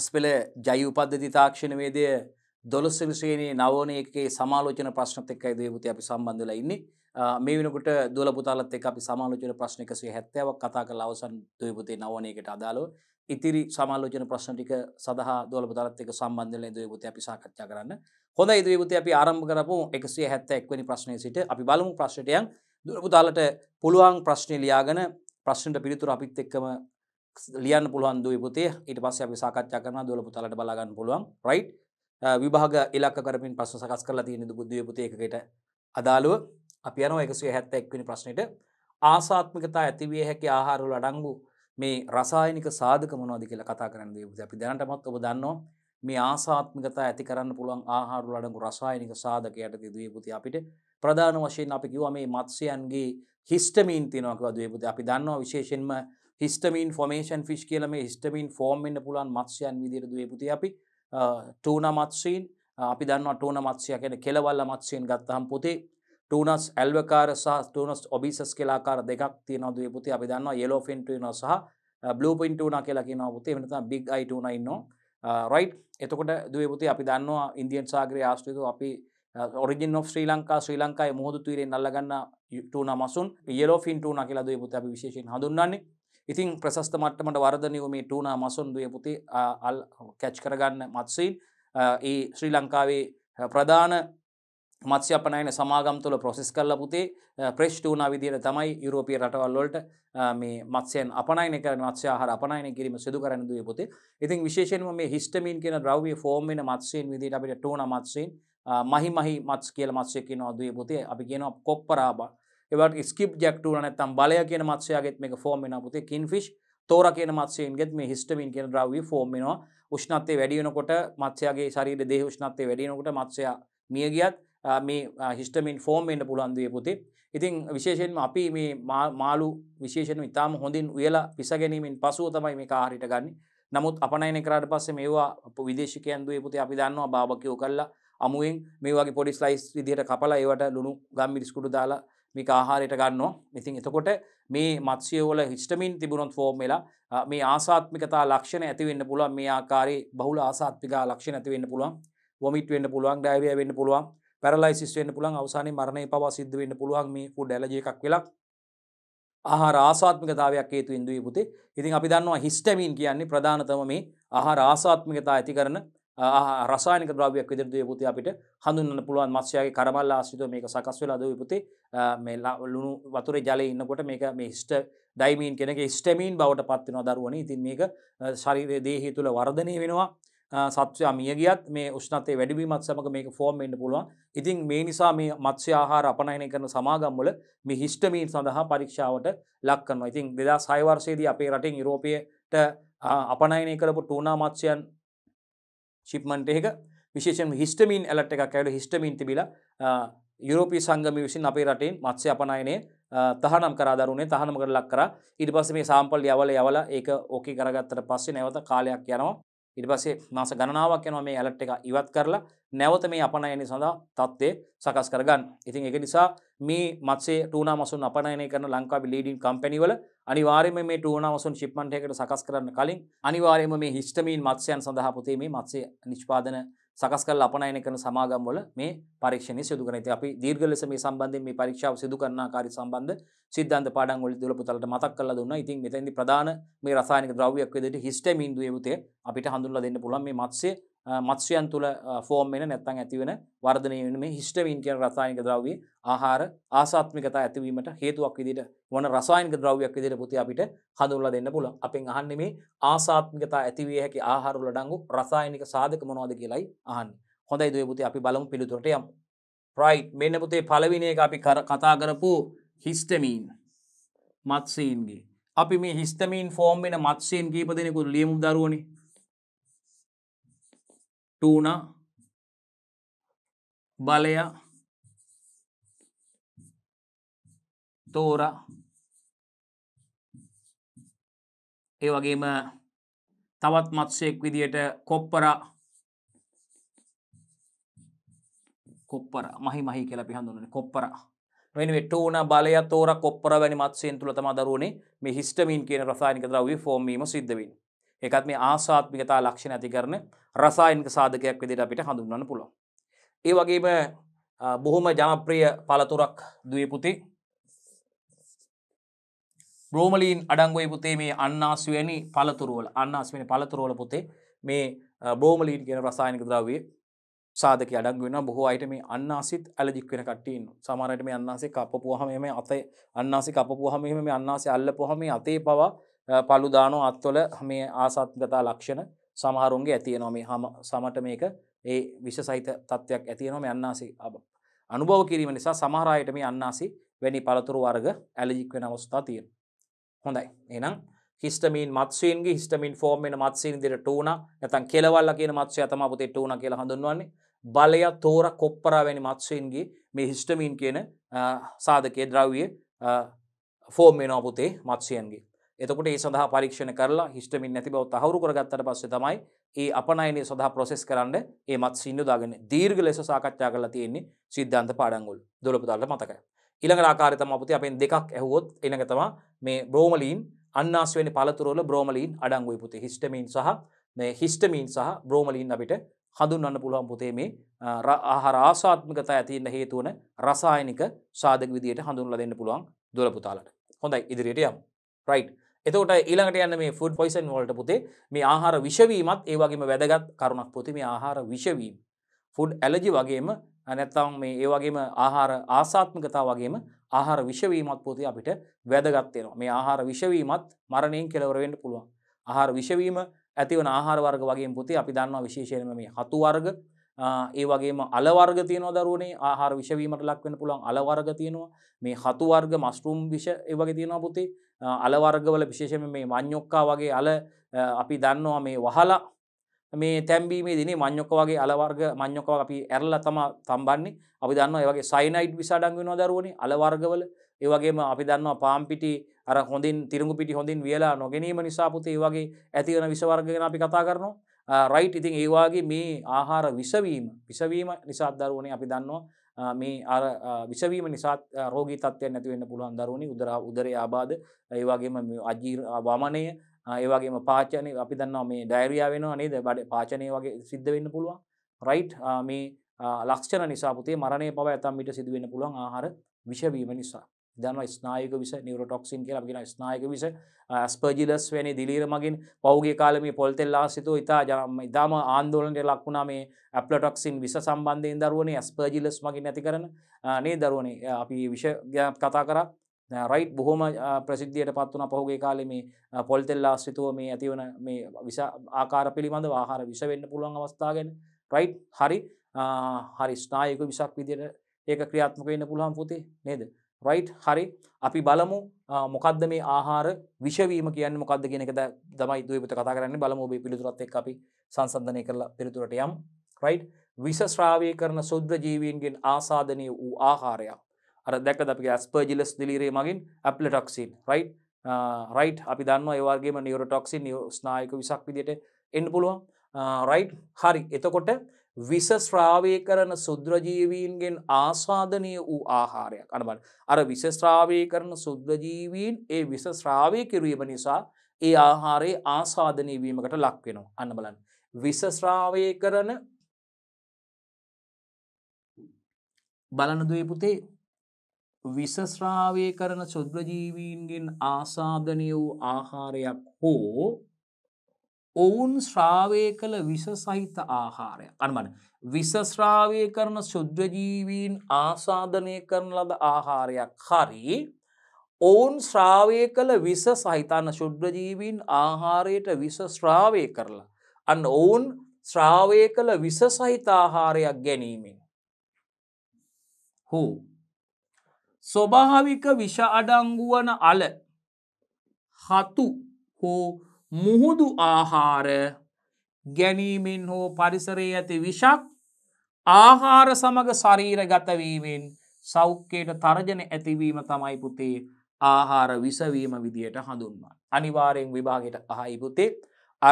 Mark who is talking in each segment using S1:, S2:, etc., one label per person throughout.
S1: උසස්පෙළ ජයි උපද්ධති තාක්ෂණ වේදය දොළොස්සනි ශ්‍රේණී නවෝන එකේ සමාලෝචන ප්‍රශ්නත් එක්කයි දේවපති අපි සම්බන්ධ වෙලා ඉන්නේ. මේ වෙනකොට දොල පුතාලත් එක්ක අපි සමාලෝචන ප්‍රශ්න 170ක් කතා කරලා අවසන් දේවපතේ නවෝන එකට අදාළව ඉතිරි සමාලෝචන ප්‍රශ්න ටික සඳහා දොල පුතාලත් එක්ක සම්බන්ධ වෙලා දේවපතේ අපි සාකච්ඡා කරන්න. හොඳයි දේවපතේ අපි ආරම්භ කරමු 171 වෙනි ප්‍රශ්නයේ සිට අපි බලමු ප්‍රශ්නටයන් දොල පුතාලට පුළුවන් ප්‍රශ්න ලියාගෙන ප්‍රශ්නට පිළිතුර අපිත් එක්කම ලියන්න පුළුවන් දුව පුතේ ඊට පස්ස අපි සාකච්ඡා කරන දොල පුතාලට බලාගන්න පුළුවන් රයි් විභාග එලක් කරමින් ප්‍රශ්න සකස් කරලා තියෙන බුද්ධිය පුතයකට අදාළුව අපි යනෝ එකසුව හැත්ත එක්වනි ප්‍රශ්නයට ආසාත්මිකතා ඇතිවිය හැකි ආහාරුල අඩංගු මේ රසායනික සාධක මොනෝද කියලා කතා කරන්න ද අපි දැනටමත් ඔබ දන්නවා මේ ආසාත්මිකතා ඇති කරන්න පුළුවන් ආහාරුල අඩංගු රසායනික සාධකයට දිදුව පුති අපිට ප්‍රධාන වශයෙන් අපි කිව මේ මත්සයන්ගේ හිස්ටමීන් තිනවකව දේ පුති අපි දන්නවා විශේෂෙන්ම හිස්ටමීන් ෆෝමේෂන් ෆිස් කියලම හිස්ටමීන් ෆෝර්ම් වෙන්න පුළුවන් මත්ස්‍යයන් විදිර දුවපුති අපි ටූන මත්සීන් අපි දන්න ටූන මත්සය කෙන කෙලවල්ල මත්සයෙන් ගත්තහම් පුතේ ටනස් ඇල්වකාර සහ ටනස් ඔබිසස් කෙලාකාර දෙකක් තියෙන දුව පුති අපි දන්න යලෝ ෆෙන්ටන සහ බ්ලූ පින්ටන කියලා කියන පුතේ වෙනත බිග් අයිටනයින්න රයි් එතකොට දුවපුති අපි දන්නවා ඉන්දියන් සාග්‍රය ආශ්‍රිතු අපි ඔරිජින් ෝ ශ්‍රී ලංකා ශ්‍රී ලංකායි මුහදු තුරේ නල්ලගන්න ටන මසුන් යලෝ ෆින්ටන කියලා දුවපුති අපි විශේෂෙන් හඳුන්නන්නේ ඉතින් ප්‍රසස්ත මට්ටමට වර්ධනයෝ මේ ටූනා මසුන්දුව පුති අල් කැච් කරගන්න මත්සීන් ඒ ශ්‍රී ලංකාවේ ප්‍රධාන මත්්‍යපනයන සමාගම් තුළ ප්‍රොසෙස් කල්ල පුතේ ප්‍රේෂ්ටූනා විදිර තමයි යුරෝපිය රටවල්ලොට මේ මත්සයන් අපනයි කර මත්්‍යහර අපනයි කිරීම සිදු කරන දුව පුතේ ඉතින් විශේෂෙන්ම මේ හිස්ටමීන් කියෙන ද්‍රව්‍ය ෆෝර්මෙන මත්සයෙන් විදිට අපිට ටෝන මත්සයෙන් මහි මහි මත්ස් කියල මත්සයක නොදුව පුතේ අපි කියන කොප්පරාබා ඒවට ස්කිප් ජක්ටුව නැත්තම් බලය කියන මත්සයාගේත් මේ ෆෝර්ම් වෙන පුතේ කින්ෆිෂ් තෝර කියන මත්සයන්ගෙත් මේ හිස්ටමින් කියන ද්‍රව්‍ය ෆෝර්ම් වෙනවා උෂ්ණත්වය වැඩි වෙනකොට මත්සයාගේ ශරීරයේ දේහ උෂ්ණත්වය වැඩි වෙනකොට මත්සයා මිය ගියත් මේ හිස්ටමින් ෆෝර්ම් වෙන්න පුළුවන් දේ පුතේ ඉතින් විශේෂයෙන්ම අපි මේ මාළු විශේෂයෙන්ම ඉතාම හොඳින් උයලා පිස ගැනීමෙන් පසුව තමයි මේ ආහාරයට ගන්න. නමුත් අපනයන කරාට පස්සේ මේවා විදේශිකයන් දුවේ පුතේ අපි දන්නවා බාබකියෝ කරලා අමුවෙන් මේ වගේ පොඩි ස්ලයිස් විදිහට කපලා ඒවට ලුණු ගම් මිරිස් කුඩු දාලා මේ ආහාරයට ගන්නවා ඉතින් එතකොට මේ මත්සියෝල හිස්ටමින් තිබුණොත් ෆෝර්මලා මේ ආසාත්මිකතා ලක්ෂණ ඇතිවෙන්න පුළුවන් මේ ආකාරයේ බහුල ආසාත්මිකා ලක්ෂණ ඇතිවෙන්න පුළුවන් වොමිට් වෙන්න පුළුවන් ඩයරියා වෙන්න පුළුවන් පැරලයිසිස් වෙන්න පුළුවන් අවසානයේ මරණය පවා සිද්ධ වෙන්න පුළුවන් මේ ෆුඩ් ඇලර්ජි එකක් වෙලා ආහාර ආසාත්මිකතාවයක් හේතුවෙන් දුවේ පුතේ ඉතින් අපි දන්නවා හිස්ටමින් කියන්නේ ප්‍රධානතම මේ ආහාර ආසාත්මිකතා ඇති කරන රසායනික ද්‍රව්‍යයක් විදිරද පුති අපිට හඳුන්න පුළුවන් මත්සයාගේ කරමල් ආශ්‍රිතව මේක සකස් වෙලා ද විපති ලුණු වතුර ජලය ඉන්නකොට මේක මේ ස්ට ඩයිමීන් කෙනෙක ස්ටමීන් බවට පත්වෙන දරුවන ඉතින් මේක ශරිරය දේහි තුළ වර්ධනය වෙනවා සත්වය මියගියත් මේ උෂ්නතේ වැඩිවීමත් සමක මේක ෆෝර්ම් එන්න පුළුවන් ඉතින් මේ නිසා මේ මත්ස්‍ය ආහාර අපනයනය කරන සමාගම්වල මේ හිස්ටමීන් සඳහා පරීක්ෂාවට ලක් කරනවා ඉතින් දෙදා සයිවර්සයේදී අපේ රටින් යුරෝපයට අපනයනය කරපු ටූනා මත්ස්‍යයන් ශිප්මන්ට එක විශේෂම හිස්ටමීන් ඇලට් එකක් ඇයට හිස්ටමීන් තිබිලා යුරෝපී සංගම විසින් අපේ රටෙන් මත්ස්‍ය අපනයනය තහනම් කරදරුණේ තහනම කර ලක් කර ඉඩ පස මේ සාම්පල් යවල යවල ඒක ඕකේ කරගත්තට පස්සේ නැවත කාලයක් යනවා ඉඩ පසේ මාස ගණනාවක් යනවා මේ ඇලට් එක ඉවත් කරලා නැවත මේ අපනයනය සඳහා තත්ත්වය සකස් කරගන්න ඉතින් එක නිසා මේ මත්සේ ටූනා මසුන් අපනයනය කරන ලංකාව ලීඩින් කම්පැනිවල අනිවාර්යම මේ ටූනවසුන් ශිප්මන්ට එකට සකස් කරන්න කලින් අනිවාර්යම මේ හිස්ටමීන් මත්ස්‍යයන් සඳහා පුතේ මේ මත්ස්‍ය නිෂ්පාදන සකස් කරලා අපනයන කරන සමාගම් වල මේ පරීක්ෂණය සිදු කරන. ඉතින් අපි දීර්ඝ ලෙස මේ සම්බන්ධයෙන් මේ පරීක්ෂාව සිදු කරන ආකාරය සම්බන්ධ සිද්ධාන්ත පාඩම් වල දොළ පුතලට මතක් කරලා දුන්නා. ඉතින් මෙතෙන්දී ප්‍රධාන මේ රසායනික ද්‍රව්‍යයක් විදිහට හිස්ටමීන් දුවේ පුතේ අපිට හඳුන්වලා දෙන්න පුළුවන් මේ මත්ස්‍ය මත්ස්‍යයන් තුළ ෆෝර්ම් වෙන නැත්තම් ඇතිවෙන වර්ධනය වෙන මේ හිස්ටමින් කියන රසායනික ද්‍රව්‍ය ආහාර ආසාත්මිකතා ඇතිවීමට හේතුවක් විදිහට වන රසායනික ද්‍රව්‍යයක් විදිහට පුතේ අපිට හඳුන්වලා දෙන්න පුළුවන්. අපෙන් අහන්නේ මේ ආසාත්මිකතා ඇති විය හැකි ආහාර වල ඩඟු රසායනික සාධක මොනවද කියලායි අහන්නේ. හොඳයි දුවේ පුතේ අපි බලමු පිළිතුරට යමු. right මෙන්න පුතේ පළවෙනි එක අපි කතා කරපු හිස්ටමින් මත්ස්‍යයන්ගේ. අපි මේ හිස්ටමින් ෆෝම් වෙන මත්ස්‍යයන් කීප දෙනෙකුට ලියමු දරුවනේ. ටූනා බලයා තෝරා ඒ වගේම තවත් මත්සයෙක් විදියට කොප්පරා කොප්පර මහි මහි කියලා පිහඳුනන කොප්පර වෙනි ටෝන බලය තෝර කොප්පර වැනි මත්සයෙන් තුළ තම දරුවනේ මේ හිස්ටමීන් කියන රසායනික ද්‍රව්‍ය ෆෝර්මීම සිද්ධවෙන්නේ ඒකත් මේ ආසාත්මිකතා ලක්ෂණ ඇති කරන රසායනික සාධකයක් විදිහට අපිට හඳුන්වන්න පුළුවන්. ඒ වගේම බොහොම ජනප්‍රිය පළතුරක් දුවේ පුතේ බ්‍රෝමලීන් අඩංගුවේ පුතේ මේ අන්නාසු වැනි පළතුරු වල අන්නාසු වැනි පළතුරු වල පුතේ මේ බ්‍රෝමලීන් කියන රසායනික ද්‍රව්‍ය සාධකයේ අඩංගු වෙනවා බොහෝ අයට මේ අන්නාසිත් ඇලර්ජික් වෙන කට්ටිය ඉන්නවා. සමහර අයට මේ අන්නාසෙ කපපුවාම එහෙම අතේ අන්නාසෙ කපපුවාම එහෙම මේ අන්නාසෙ අල්ලපුවාම මේ අතේ පවා පළුදානෝ අත්වල මේ ආසත්ගතා ලක්ෂණ සමහරුන්ගේ ඇතියනොම හම සමට මේක ඒ විශ සහිත තත්ත්වයක් ඇතියනොම යන්නාසි අනුභව කිරීම නිසා සමහරයට මේ අන්නාසි වැනි පළතුරු වර්ග ඇලජික් වෙන අවස්ථා තියෙන. හොඳයි එනම් හිස්ටමීන් මත්සයන්ගේ හිස්ටමින් ෆෝර්මෙන මත්සීන් දිර ටූන ඇතන් කෙලවල්ල කියන මත්සය තම පුතේ ටූන කියල හඳුන්වන්නේ බලය තෝර කොප්පරා වැනි මත්සයන්ගේ මේ හිස්ටමීන් කියන සාධකය ද්‍රව්ිය ෆෝර්මෙනෝ පුතේ මත්සයන්ගේ එතකොට ඒ සඳහා පරීක්ෂණ කරලා හිස්ටමින් නැති බව තහවුරු කරගත්තට පස්සේ තමයි ඒ අපනයනය සඳහා ප්‍රොසෙස් කරන්න ඒ මත් සිින්දු දාගෙන දීර්ග ලෙස සාකච්ඡා කරලා තියෙන්නේ සිද්ධන්ත පාඩංගුල් දොළපුදාලට මතකයි. ඉළඟ ආකාරතම අපති අපෙන් දෙකක් ඇහුවොත් එනගතවා මේ බ්‍රෝමලීන් අන්නාස්වෙන පළතුරල බ්‍රෝමලීන් අඩංගුවයි පුති හිස්ටමීන් සහ මේ හිස්ටමීන් සහ බ්‍රෝමලීන් අපිට හඳුන්න්න පුළුවන් පුතේ මේ ආහාර ආසාත්මකතා ඇතින්න හේතුවන රසායනික සාධක විදියට හඳුන්ල දෙන්න පුළුවන් දොළපුතාලට හොඳයි ඉදිරියට යම් රයිට්. එතකොට ඊළඟට යන්න මේ ෆුඩ් පොයිසන් වලට පුතේ මේ ආහාර විෂවීමත් ඒ වගේම වැදගත් කරුණක් පුතේ මේ ආහාර විෂවීම ෆුඩ් ඇලර්ජි වගේම නැත්තම් මේ ඒ වගේම ආහාර ආසාත්මකතා වගේම ආහාර විෂවීමත් පුතේ අපිට වැදගත් වෙනවා මේ ආහාර විෂවීමත් මරණයෙන් කෙලවර වෙන්න පුළුවන් ආහාර විෂවීම ඇතිවන ආහාර වර්ග වගේම පුතේ අපි දන්නවා විශේෂයෙන්ම මේ හතු වර්ග ඒ වගේම අලවර්ග තියෙනවා දරුවනේ ආහාර විෂවීමට ලක් වෙන්න පුළුවන් අලවර්ග තියෙනවා මේ හතු වර්ග මස්ටරූම් විෂ ඒ වගේ තියෙනවා පුතේ අලවර්ගවල විශේෂම මේ මං්යොක්කා වගේ අල අපි දන්නවා මේ වහලා මේ තැම්බීමේ දිනේ මං්යොක වගේ අලවර්ග මං්යොකව අපි ඇරල තම තම්බන්නේ අපි දන්න ඒගේ සයිනයිට් විසාඩංගුණ දරුවනි අලවර්ගවල ඒවගේම අපි දන්නවා පාම්පිටි අර හොඳින් තිරුගු පිටි හොඳින් වෙලා නොගැනීම නිසාපුත ඒවගේ ඇතිවන විසවර්ගෙන අපි කතා කරනවා රයිට් ඉතින් ඒවාගේ මේ ආහාර විසවීම විසවීම නිසාත් දරුවනේ අපි දන්නවා මේ අර විසවීම නිසාත් රෝගී තත්වයන් නැතිවෙන්න පුළුවන් දරුණනි උදර උදරේ ආබාධ ඒවාගේම අජීර වමනය ඒවාගේම පාචනය අපි දන්නවා මේ ඩයිරයා වෙනවා නේද බඩ පාචනය වගේ සිද්ධ වෙන්න පුළුවන් රයිට් මේ ලක්ෂණ නිසාපතේ මරණය පව ඇතම් මිට සිදුවෙන පුළුවන් ආහාර විෂවීම නිසා දන්න ස්නායක විස නිවරටොක්සින් කියලා කියෙන ස්නායක විස ස්පර්ජිලස් වැනි දිලීර මගින් පෞගේ කාලම පොල්තෙල්ලා සිතු ඉතා ජනම ඉතාම ආන්දෝලන්ට ලක්ුණා මේ ඇපලටොක්සින් විස සම්බන්ධයෙන් දරුවනේ ස්පර්ජිලස් මගින් නැති කරන නේ දරුවනේ අපි විෂ කතා කර රයිට් බොහොම ප්‍රසිද්ධියට පත්වන පහුගේ කාලෙම පොල්තෙල්ලා සිතුව මේ ඇතිවන මේ විස ආකාර පිළිබඳ ආහාර විස වෙන්න පුළුවන් අවස්ථාගෙන රයිට් හරි හරි ස්නායක විසක් විදියට ඒක ක්‍රියාත්මක වෙන්න පුළුවන් පුතේ නේද රයිට් හරි අපි බලමු මොකක්ද මේ ආහාර විශවීම කියන්න මොකක්ද කියනක දමයි දුවපත කතා කරන්න බලම ඔබේ පිළිතුරත් එක් අපි සංසන්ධනය කරලා පිළිතුරට යම් රයිට් විසශ්‍රාවය කරන සුද්‍ර ජීවීන්ගෙන් ආසාධනය වූ ආහාරයා අර දැක අපි ඇස්පර්ජිලස් දිලිරේ මගින් ඇප්ලටක්සින් රයි් රයි් අපි දන්න ඒවාගේ නිියවරටක්සින් නිියෝ ස්නායක විසක් විදියට එන්න පුළුවන් රයි් හරි එතකොට විසස්ශ්‍රාවය කරන සුද්‍රජීවීන්ගෙන් ආසාධනය වූ ආහාරයක් අනබට අර විශස්ශ්‍රාවය කරන සුද්‍රජීවීන් ඒ විසස්ශ්‍රාවය කිරීම නිසා ඒ ආහාරයේ ආසාධනයවීමකට ලක්වෙනවා අන්න බලන් විසස්ශ්‍රාවය කරන බලනදුවේ පුතේ විසස්ශ්‍රාවය කරන සුද්‍රජීවීන්ගෙන් ආසාධනය වූ ආහාරයක් හෝ ඔවුන් ශ්‍රාවය කළ විස සහිත ආහාරය අන්මන විසශ්‍රාවය කරන ශුද්‍රජීවීන් ආසාධනය කරන ලද ආහාරයක් හරි ඔවුන් ශ්‍රාවය කළ විස සහිතන්න ශුද්‍රජීවීන් ආහාරයට විස ශ්‍රාවය කරලා අන්න ඔවුන් ශ්‍රාවය කළ විස සහිත ආහාරයක් ගැනීමෙන් හෝ ස්වභාවික විෂ අඩංගුවන අල හතු හෝ මුහුදු ආහාර ගැනීමෙන් හෝ පරිසරයේ ඇති විෂක් ආහාර සමඟ ශරීර ගතවීමෙන් සෞඛ්‍යයට තර්ජන ඇතිවීම තමයි පුතේ ආහාර විසවීම විදියට හඳුන්වා. අනිවාරයෙන් විභාගයට අහයිපුතේ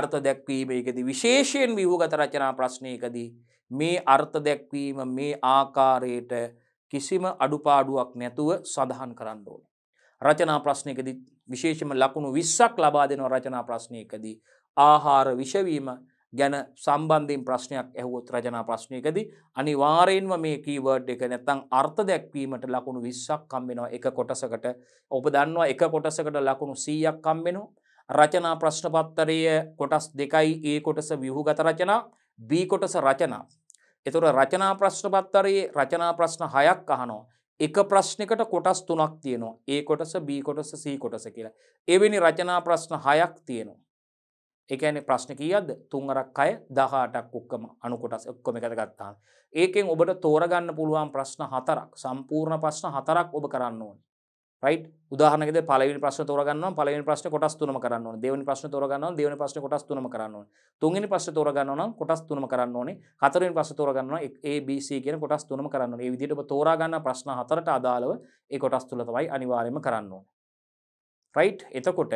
S1: අර්ථ දැක්වීමේකද විශේෂයෙන් විවගත රචනා ප්‍රශ්නයකදී මේ අර්ථ දැක්වීම මේ ආකාරයට කිසිම අඩුපාඩුවක් නැතුව සඳහන් කරන්න ඕන. රචනා ප්‍රශ්නයකදී විශේෂම ලකුණු විස්සක් ලබා දෙනවා රචනා ප්‍රශ්නයකදී ආහාර විෂවීම ගැන සම්බන්ධයෙන් ප්‍රශ්නයක් ඇහුවොත් රජනා ප්‍රශ්නයකදී අනිවාරයෙන්ම මේ කීවර්ඩ් එක නැත්තං අර්ථ දැක්වීමට ලකුණු විස්සක් කම්බෙනවා එක කොටසකට ඔබ දන්නවා එක කොටසකට ලකුණු සීයක් කම්බෙනවා රචනා ප්‍රශ්නපත්තරය කොටස් දෙකයි ඒ කොටස විහුගත රචනා බී කොටස රචනා එතුර රචනා ප්‍රශ්නපත්තරයේ රචනා ප්‍රශ්න හයක් අහනෝ එක ප්‍රශ්නකට කොටස් තුනක් තියෙනවා ඒ කොටස බී කොටස සී කොටස කියලා. එවැනි රචනා ප්‍රශ්න හයක් තියෙනවා. එකන ප්‍රශ්න කියද තුන්රක් අය දහටක් ඔක්කම අනුකොටස් ඔක්කොම එකත ගත්තාන්. ඒකෙන් ඔබට තෝරගන්න පුළුවන් ප්‍රශ්න හතරක් සම්පූර්ණ ප්‍රශ්න හතරක් ඔබ කරන්න ඕනි. රයිට් උදාහරණකද පළවෙනි ප්‍රශ්න තෝරගන්නවා පළවෙනි ප්‍රශ්න කොටස් තුනම කරන්න ඕනේ දෙවෙනි ප්‍රශ්න තෝරගන්නවා දෙවෙනි ප්‍රශ්න කොටස් තුනම කරන්න ඕනේ තුන්වෙනි ප්‍රශ්න තෝරගන්නවා නම් කොටස් තුනම කරන්න ඕනේ හතරවෙනි ප්‍රශ්න තෝරගන්නවා A B C කියන කොටස් තුනම කරන්න ඕනේ මේ විදිහට ඔබ තෝරා ගන්න ප්‍රශ්න හතරට අදාළව ඒ කොටස් තුන තමයි අනිවාර්යයෙන්ම කරන්න ඕනේ රයිට් එතකොට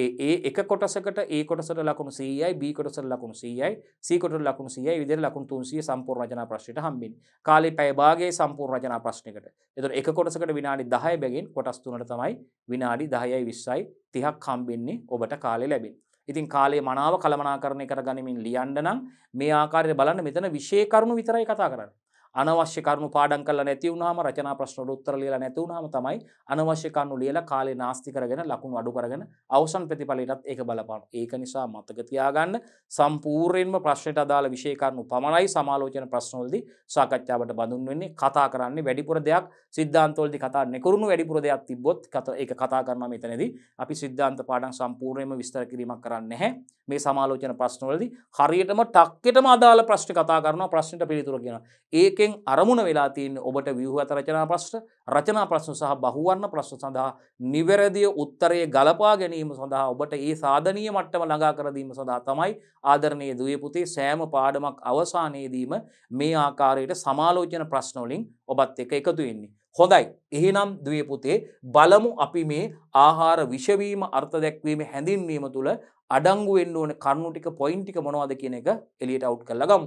S1: ඒ ඒ එක කොටසකට ඒ කොටසට ලකුණු 100යි B කොටසට ලකුණු 100යි C කොටසට ලකුණු 100යි විදිහට ලකුණු 300 සම්පූර්ණ රචනා ප්‍රශ්නෙට හම්බෙන්නේ. කාලේ පැය භාගයේ සම්පූර්ණ රචනා ප්‍රශ්නයකට. එතකොට එක කොටසකට විනාඩි 10 බැගින් කොටස් තුනට තමයි විනාඩි 10යි 20යි 30ක් හම්බෙන්නේ ඔබට කාලේ ලැබෙන්නේ. ඉතින් කාලේ මනාව කළමනාකරණය කරගනිමින් ලියන්න නම් මේ ආකාරයට බලන්න මෙතන විශේෂ කරුණු විතරයි කතා කරන්නේ. අනවශ්‍ය කරුණු පාඩම් කරලා නැති වුණාම රචනා ප්‍රශ්න උත්තර ලියලා නැති වුණාම තමයි අනවශ්‍ය කරුණු ලියලා කාලේ නාස්ති කරගෙන ලකුණු අඩු කරගෙන අවසන් ප්‍රතිඵලයටත් ඒක බලපාන. ඒක නිසා මතක තියාගන්න සම්පූර්ණයෙන්ම ප්‍රශ්නයට අදාළ විෂය කරුණු පමණයි සමාලෝචන ප්‍රශ්නවලදී සාකච්ඡාවට බඳුන් වෙන්නේ කතා කරන්නේ වැඩිපුර දෙයක් සිද්ධාන්තවලදී කතා නොකරුණු වැඩිපුර දෙයක් තිබ්බොත් ඒක කතා කරනවා මෙතනදී. අපි සිද්ධාන්ත පාඩම් සම්පූර්ණයෙන්ම විස්තර කිරීමක් කරන්නේ නැහැ. මේ සමාලෝචන ප්‍රශ්නවලදී හරියටම ටක්කෙටම අදාළ ප්‍රශ්න කතා කරනවා ප්‍රශ්නට පිළිතුර කියනවා. ඒක එකෙන් අරමුණ වෙලා තියෙන් ඔබට වියහත රචනා ප්‍රශ්න රචනා ප්‍රශ්න සහ බහුවන්න ප්‍රශ්න සඳහා නිවැරදිය උත්තරයේ ගලපා ගැනීම සඳහා ඔබට ඒ සාධනය මට්ටම ළඟා කරදීම සඳහා තමයි ආදරණය දුවේ පුතේ සෑම පාඩමක් අවසානයේදීම මේ ආකාරයට සමාලෝචන ප්‍රශ්නෝලින් ඔබත් එක එකතු වෙන්නේ. හොඳයි එහෙනම් දවපුතේ බලමු අපි මේ ආහාර විෂවීම අර්ථ දැක්වීම හැඳින්වීම තුළ අඩංගුවෙන්න්න ඕන කරුණුටික පොයින්ටික මොනවාද කියන එක එලියට අවු් කරලගම්.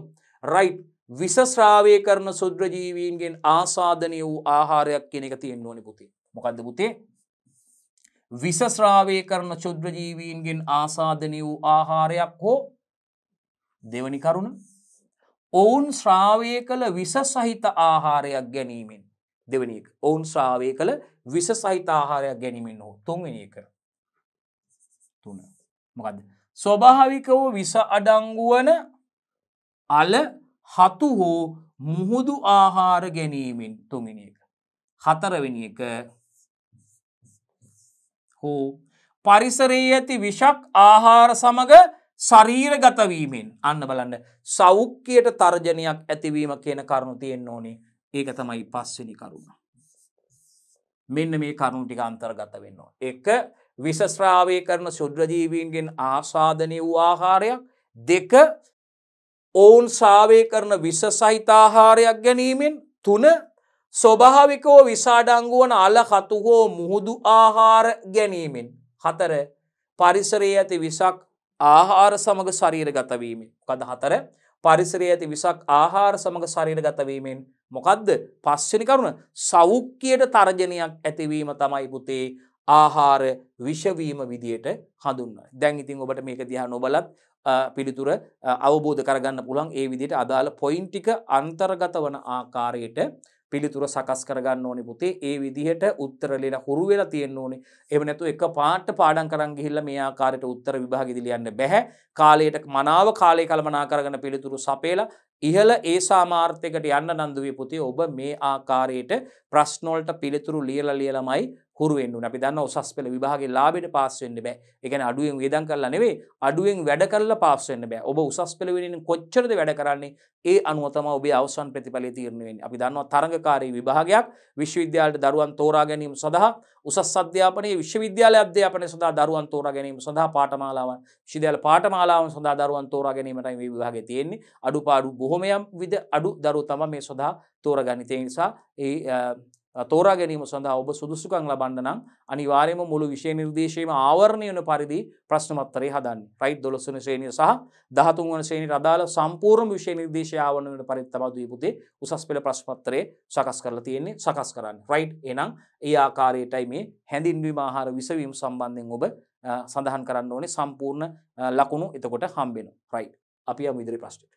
S1: රයිට් විසස්්‍රාවය කරන සුද්‍රජීවීන්ගෙන් ආසාධනය වූ ආහාරයක් කෙනෙක තියෙන් ඕනි පුති මොකක්ද පුතේ විසස්්‍රාවය කරන චුද්‍රජීවීන්ගෙන් ආසාධනය වූ ආහාරයක් හෝ දෙවනි කරුණ ඔවුන් ශ්‍රාවය කළ විස සහිත ආහාරයක් ගැනීමෙන් දෙවනි ඔවුන් ශ්‍රාවය කළ විස සහිත ආහාරයක් ගැනීමෙන් හෝ තුන්වෙනි එක තුන මොකද ස්වභාවික වූ විස අඩංගුවන අල හතු හෝ මුහුදු ආහාර ගැනීමෙන් තුමිනි එක. හතරවෙනි එක හෝ පරිසරයේ ඇති විෂක් ආහාර සමඟ ශරීරගතවීමෙන් අන්න බලන්න සෞඛ්‍යයට තර්ජනයක් ඇතිවීම කියන කරුණු තියෙන් ඕනේ ඒක තමයි පස්වෙනි කරුණ. මෙන්න මේ කරුණුටික අන්තර්ගත වෙන්නවා. එක විසස්්‍රාවය කරන සුද්‍රජීවීන්ගෙන් ආසාධනය වූ ආහාරයක් දෙක ඔවුන් සාවය කරන විස සහිතාහාරයක් ගැනීමෙන් තුන ස්වභාවිකෝ විසාඩංගුවන අල කතු හෝ මුහුදු ආහාර ගැනීමෙන්. හතර පරිසරයේ ඇති විසක් ආහාර සමඟ ශරීර ගතවීමෙන්. කද හතර පරිසරයේ ඇති විසක් ආහාර සමඟ ශරීර ගතවීමෙන් මොකක්ද පස්්චනි කරුණ සෞඛ්‍යයට තර්ජනයක් ඇතිවීම තමයි පුතේ ආහාර විෂවීම විදියට හඳුන්න දැන් ඉතින් ඔබට මේක දිහා නොබලත් පිළිතුර අවබෝධ කරගන්න පුළන් ඒ විදිට අදාළ පොයින්ටික අන්තර්ගත වන ආකාරයට පිළිතුර සකස් කරගන්න ඕනි පුතේ ඒ විදිහට උත්තරලෙන හුරු වෙලා තියෙන්න ඕනේ. එහෙම නැතු එක පාට පාඩම් කරන් ගිහිල්ලා මේ ආකාරයට උත්තර විභාගෙ දිලියන්න බෑ. කාලයට මනාව කාලය කළමනා කරගෙන පිළිතුරු සපේලා ඉහළ ඒ සාමාර්ථයකට යන්න නන්දුවී පුති ඔබ මේ ආකාරයට ප්‍රශ්නෝල්ට පිළිතුරු ලියල ලියලමයි හුරුවෙන්න්නු අපි දන්න ඔසස් පෙළ විභාගේ ලාබෙට පාස්සවෙන්න බෑ එකන අඩුවෙන් වේදන් කරලා නෙවේ අඩුවෙන් වැඩ කරලා පාස්සවෙන්න බෑ ඔබ උසස් පෙළවෙෙන කොච්චරද වැඩ කරන්නේ ඒ අනුවතම ඔබේ අවසන් ප්‍රතිඵල තීරණුවෙන් අපි දන්නවා තරඟකාරී විභාගයක් විශ්වවිද්‍යාලට දරුවන් තෝරා ගැනීම සඳහා උසස් අධ්‍යාපනයේ විශ්වවිද්‍යාල අධ්‍යාපනය සඳහා දරුවන් තෝරා ගැනීම සඳහා පාඨමාලාවන් විශ්වවිද්‍යාල පාඨමාලාවන් සඳහා දරුවන් තෝරා ගැනීමටයි මේ විභාගය තියෙන්නේ අඩුපාඩු බොහොමයක් විද අඩු දරුවෝ තමයි මේ සඳහා තෝරගන්නේ ඒ නිසා ඒ තෝරා ගැනීම සඳහා ඔබ සුදුසුකං ලබන්නනම් අනිවාර්යම මුළු විෂය නිර්දේශයම ආවරණය වන පරිදි ප්‍රශ්නමත්තරේ හදන්න රයිට් දොළොස්සන ශ්‍රේණිය සහ දහතුන් වන ශ්‍රේණියට අදාළ සම්පූර්ණ විෂය නිර්දේශය ආවරණ වන පරිදි තමයි දීපුතේ උසස් පෙළ ප්‍රශ්නපත්‍රය සකස් කරලා තියෙන්නේ සකස් කරන්න රයිට් එහෙනම් ඒ ආකාරයටයි මේ හැඳින්වීම ආහාර විසවීම සම්බන්ධයෙන් ඔබ සඳහන් කරන්න ඕනේ සම්පූර්ණ ලකුණු එතකොට හම්බෙනවා රයිට් අපි යමු ඉදිරි ප්‍රශ්නයට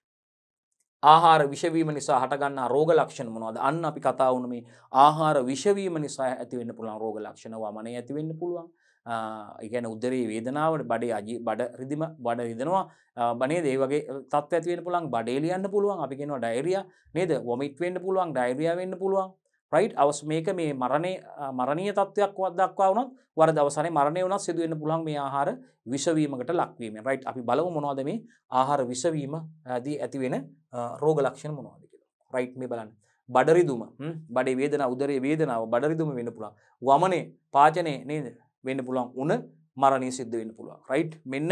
S1: ආහාර විෂවීම නිසා හටගන්නා රෝග ලක්ෂණ මොනවද අන්න අපි කතා වුණු මේ ආහාර විෂවීම නිසා ඇති වෙන්න පුළුවන් රෝග ලක්ෂණ වමනේ ඇති වෙන්න පුළුවන් ඉගැන උදරේ වේදනාවට බඩේ අජි බඩ රිදිම බඩ රිදනවා බනේ දේවගේ තත්ව ඇතිවෙන පුළන් බඩේලියන්න පුළුවන් අපිගෙනවා ඩයිරිය නේද ොමිට් වෙන්න පුළුවන් ඩයිරිය වෙන්න පුළුවන් රයි් අවස් මේක මේ මරණය මරණය තත්වයක් වදක්වා වනත් වර දවසන මරණය වනත් සිදුවන්න පුලන් මේ ආහාර විශවීමට ලක්වීම රයි් අපි බලව මොනවාද මේ ආහාර විශවීම දී ඇතිවෙන රෝග ලක්ෂණ මොනවාද කියලා රයිට් මේ බලන්න බඩරිදුම බඩේ වේදන උදරේ වේදනාව බඩරිදුම වෙන්න පුළා වමනේ පාචනය නේද වෙන්න පුළන් උන මරණය සිද්ධ වෙන්න පුළුව රයිට් මෙන්න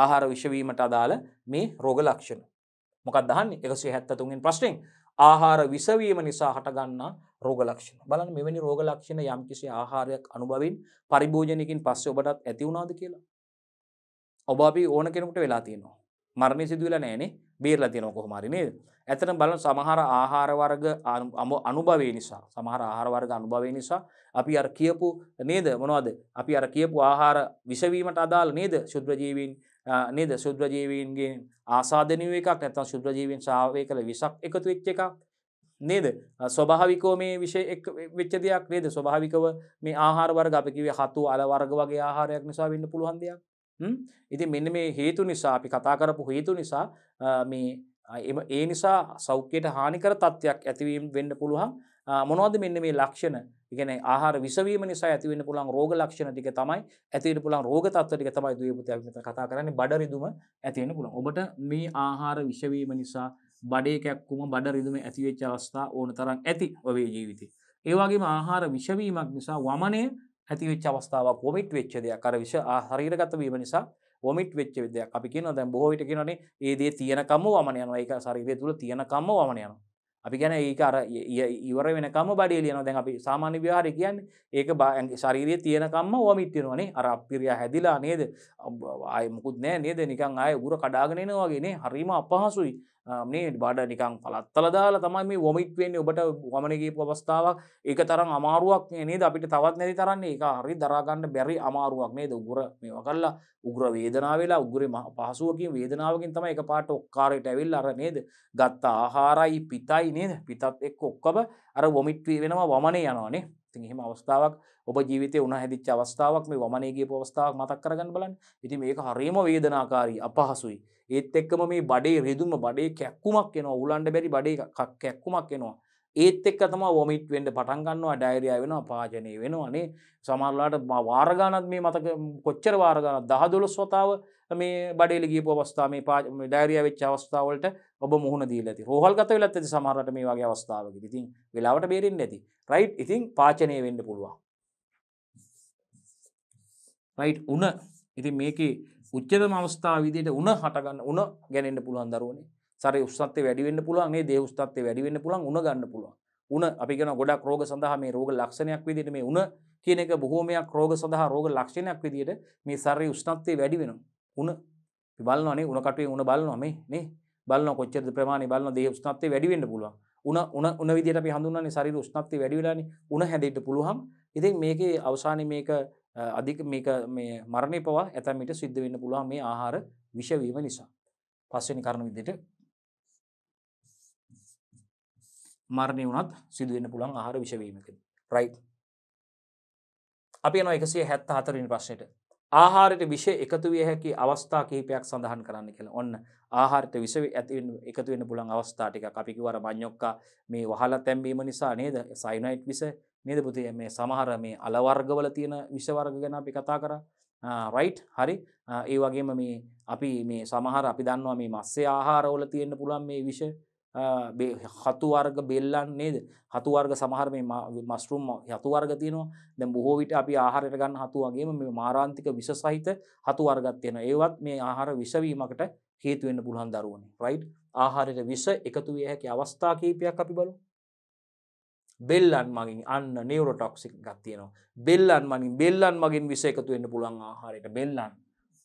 S1: ආහාර විශවීමට අදාළ මේ රෝග ලක්ෂණ මොකක් දහන් එකසේ හැත්තතුන්ෙන් ප්‍රශ්ටෙන් ආහාර විසවීම නිසා හටගන්නා රෝග ලක්ෂණ. බලන්න මෙවැනි රෝග ලක්ෂණ යම්කිසි ආහාරයක් අනුභවින් පරිභෝජනයකින් පස්සේ ඔබටත් ඇති වුණාද කියලා. ඔබ අපි ඕන කෙනෙකුට වෙලා තියෙනවා. මරණය සිදුවෙලා නැහැනේ. බේරලා තියෙනවා කොහොම හරි නේද? ඇත්තටම බලන්න සමහර ආහාර වර්ග අනුභවය නිසා සමහර ආහාර වර්ග අනුභවය නිසා අපි අර කියපු නේද මොනවද? අපි අර කියපු ආහාර විසවීමට අදාළ නේද? ශුද්‍ර ජීවීන් නේද සුද්‍රජීවීන්ගේ ආසාධනව එකක් නැතන් සුද්‍රජීවීන් සාාවය කළ විසක් එකතු වෙච්ච එකක් නේද ස්වභාවිකෝ මේ විෂය වෙච්ච දෙයක් නේද ස්වභාවිකව මේ ආහාරවර්ග අපිකිවේ හතු අලවර්ග වගේ ආහාරයක් නිසා වෙන්න පුළුවන් දෙයක් ඉති මෙන්න මේ හේතු නිසා අපි කතා කරපු හේතු නිසා මේ එම ඒ නිසා සෞඛ්‍යයට හානිකර තත්ත්වයක් ඇතිවීම් වෙන්න පුළුවන් මොනවද මෙන්න මේ ලක්ෂණ ඉගෙන ආහාර විසවීම නිසා ඇතිවෙන්න පුළුවන් රෝග ලක්ෂණ ටික තමයි ඇතිවෙන්න පුළුවන් රෝග තත්ත්ව ටික තමයි දුවේපුතයක් මෙතන කතා කරන්නේ බඩ රිදුම ඇති වෙන්න පුළුවන්. ඔබට මේ ආහාර විසවීම නිසා බඩේ කැක්කුම බඩ රිදුම ඇති වෙච්ච අවස්ථා ඕන තරම් ඇති ඔබේ ජීවිතේ. ඒ වගේම ආහාර විෂවීමක් නිසා වමනය ඇතිවෙච්ච අවස්ථාවක් වොමිට් වෙච්ච දෙයක් අර විෂ ශරීරගත වීම නිසා වොමිට් වෙච්ච දෙයක් අපි කියනවා දැන් බොහෝ විට කියනවානේ ඒ දේ තියෙනකම වමන යනවා ඒක ශරීරය තුල තියෙනකම වමන යනවා අපි ගැන ඒක අර ඉවර වෙනකම බඩියලියන දැන් අපි සාමාන්‍ය ව්‍යහාර කියන්න ඒක ශරීරය තියනකම්ම ඕමිට්‍යනවනේ අර අපිරියා හැදිලා නේද අය මුකුත් නෑ නේද නිකන් අය ගුර කඩාගෙනනවාගේනේ හරිම අපහසුයි මේ බඩ නිකං පලත්තල දාලා තමයි මේ වොමිට් වෙන්නේ ඔබට ගමනගේ පවස්ථාවක් ඒක තරම් අමාරුවක් නේද අපිට තවත් නැති තරන්නේ එක හරි දරාගන්න බැරි අමාරුවක් නේද උගුර මේ වගල්ලා උග්‍ර වේදනා වෙලා උගුරම පහසුවකින් වේදනාවකින් තමයි එක පාට ඔක්කාරයට ඇවිල් අර නේද ගත්තා ආහාරයි පිතයි නේද පිතත් එක් ඔක්කම අර වොමිට්වී වෙනවා වමනේ යනවානේ ඉතින් එහෙම අවස්ථාවක් ඔබ ජීවිතේ උණ හැදිච්ච අවස්ථාවක් මේ වමනේ ගියපු අවස්ථාවක් මතක් කරගන්න බලන්න. ඉතින් මේක හරියම වේදනාකාරී අපහසුයි. ඒත් එක්කම මේ බඩේ රෙදුම බඩේ කැක්කුමක් එනවා උලන්ඩ බැරි බඩේ කැක්කුමක් එනවා ඒත් එක්ක තම වොමිට් වෙන්ඩ පටන්ගන්නවා ඩයිරයා වෙනවා පාජනය වෙනවානේ සමරලාට වාරගානත් මේ මතක කොච්චර වාරගාන දහදොළොස් වතාව මේ බඩේල ගී පවස්ථා මේ පා ඩයිරිය වෙච් අවස්ථාවලට ඔබ මුහුණ දී ඇති රෝහල්ගත වෙලත් ඇති සමහරට මේ වගේ අවස්ථාවක ඉතින් වෙලාවට බේරෙන් ඇති රයිට් ඉතින් පාචනය වෙන්ඩ පුළුවන් රයිට් උන ඉතින් මේක උච්චතම අවස්ථාව විදිහට උණ හටගන්න උණ ගැනෙන්න පුළුවන් දරුවනේ. සරේ උෂ්ණත්වය වැඩි වෙන්න පුළුවන්, ඒ දේහ උෂ්ණත්වය වැඩි වෙන්න පුළුවන්, උණ ගන්න පුළුවන්. උණ අපි කියන ගොඩක් රෝග සඳහා මේ රෝග ලක්ෂණයක් විදිහට මේ උණ කියන එක බොහෝමයක් රෝග සඳහා රෝග ලක්ෂණයක් විදිහට මේ ශරීරයේ උෂ්ණත්වය වැඩි වෙනවා. උණ අපි බලනවා නේ උණ කටුවේ උණ බලනවා මේ නේ. බලනවා කොච්චරද ප්‍රමාණය බලනවා දේහ උෂ්ණත්වය වැඩි වෙන්න පුළුවන්. උණ උණ උණ විදිහට අපි හඳුන්වන්නේ ශරීර උෂ්ණත්වය වැඩි වෙලානේ උණ හැදෙන්න පුළුවන්. ඉතින් මේකේ අවසානයේ මේක අධික මේක මේ මරණය පවා ඇතැමිට සිද්ධ වෙන්න පුළුවන් මේ ආහාර විෂවීම නිසා. පස්වෙනි කරුණු විදිහට මරණය වුණත් සිදු වෙන්න පුළුවන් ආහාර විෂවීමකින්. රයිට්. අපි යනවා 174 වෙනි ප්‍රශ්නෙට. ආහාරයට විෂ එකතු විය හැකි අවස්ථා කිහිපයක් සඳහන් කරන්න කියලා. ඔන්න ආහාරයට විෂ ඇති එකතු වෙන්න පුළුවන් අවස්ථා ටිකක් අපි කිව්වා මඤ්ඤොක්කා මේ වහලා තැම්බීම නිසා නේද? සයිනයිට් විෂ නේද පුතේ මේ සමහර මේ අලවර්ගවල තියෙන විෂවර්ග ගැන අපි කතා කරා රයිට් හරි ඒ වගේම මේ අපි මේ සමහර අපි දන්නවා මේ මස්සේ ආහාරවල තියෙන්න්න පුළුවන් මේ විෂ හතුවර්ග බෙල්ලන් නේද හතුවර්ග සමහර මේ මස්රුම් හතුවර්ග තියනවා දැ බොහෝ විට අපි ආහාරයට ගන්න හතුවගේ මේ මාරාන්තික විස සහිත හතුවර්ගත් තියෙන ඒවත් මේ ආහාර විසවීමකට හේතුවෙන්න්න පුළහන් දරුවන රයි් ආහාරයට විස එකතුවිය හැකි අවස්ථා කීපයක් අපි බලු බෙල්ලන් මගින් අන්න නිවරටොක්සික් ගත්තියනවා බෙල්ලන් මනින් බෙල්ලන් මගින් විස එකතු වෙන්න පුළුවන් ආහාරයට බෙල්ලන්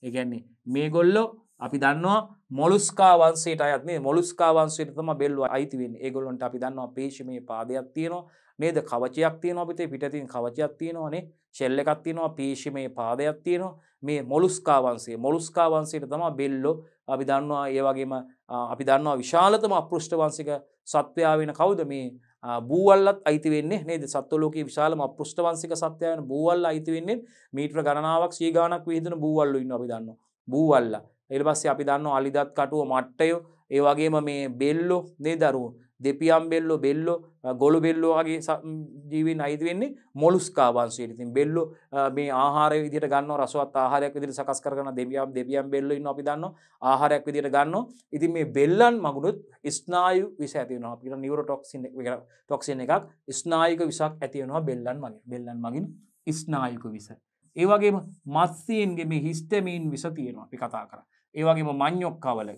S1: එකන්නේ මේ ගොල්ලෝ අපි දන්නවා මොලුස්කාවන්සේට අයත්නේ මොලුස්කාවන්සේට තම බෙල්ලුව අයිතිවෙන් ඒගොල්ලොන්ට අපි දන්නවා පේශමය පාදයක් තියෙනවා නේද කවචයක් තියෙන අපිතේ පිටතින් කවචයක් තියෙනවානේ ශෙල්ල එකක් තියෙනවා පේශමය පාදයක් තියෙනවා මේ මොලුස්කාවන්සේ මොලුස්කාවන්සේට තම බෙල්ලෝ අපි දන්නවා ඒ වගේම අපි දන්නවා විශාලතම අපෘෂ්ඨවන්සික සත්වයා වෙන කවුද මේ බූවල්ලත් අයිති වෙන්නේ නේද සත්වලෝක විශාලම අපෘෂ්ටවන්සික සත්‍යයන බූවල් අයිති වෙන්නේ මීට්‍ර ගණනාවක් ශ්‍රීගානක් විහිදන බූවල්ලු ඉන්න අපි දන්න බූවල්ල එල්බස්සේ අපි දන්න අලිදත් කටුව මට්ටයෝ ඒවගේම මේ බෙල්ලෝ නේ දරුවෝ දෙපියම් බෙල්ලෝ බෙල්ලෝ ගොළු බෙල්ලෝගේ ජීවින් අයිතිවෙන්නේ මොලුස්කා වන්සේ ඉතින් බෙල්ලො මේ ආහාර විදිට ගන්න රසවත් ආහරයක් විදිට සකස් කරන දෙවියම් දෙවියම් බෙල්ලො ඉන්න අපි දන්න ආහාරයක් විදිට ගන්න ඉතින් මේ බෙල්ලන් මගුණුත් ස්නායු විස ඇතිවෙනවා පිට නිවර ටොක්සි ටොක්සින එකක් ස්නායක විසක් ඇතිවෙනවා බෙල්ලන් මගේ බෙල්ලන් මගින් ස්නායුක විස ඒවගේම මස්සයන්ගේ මේ හිස්ටමීන් විස තියෙනවා අපි කතා කර ඒවගේම මං්යොක්කාවල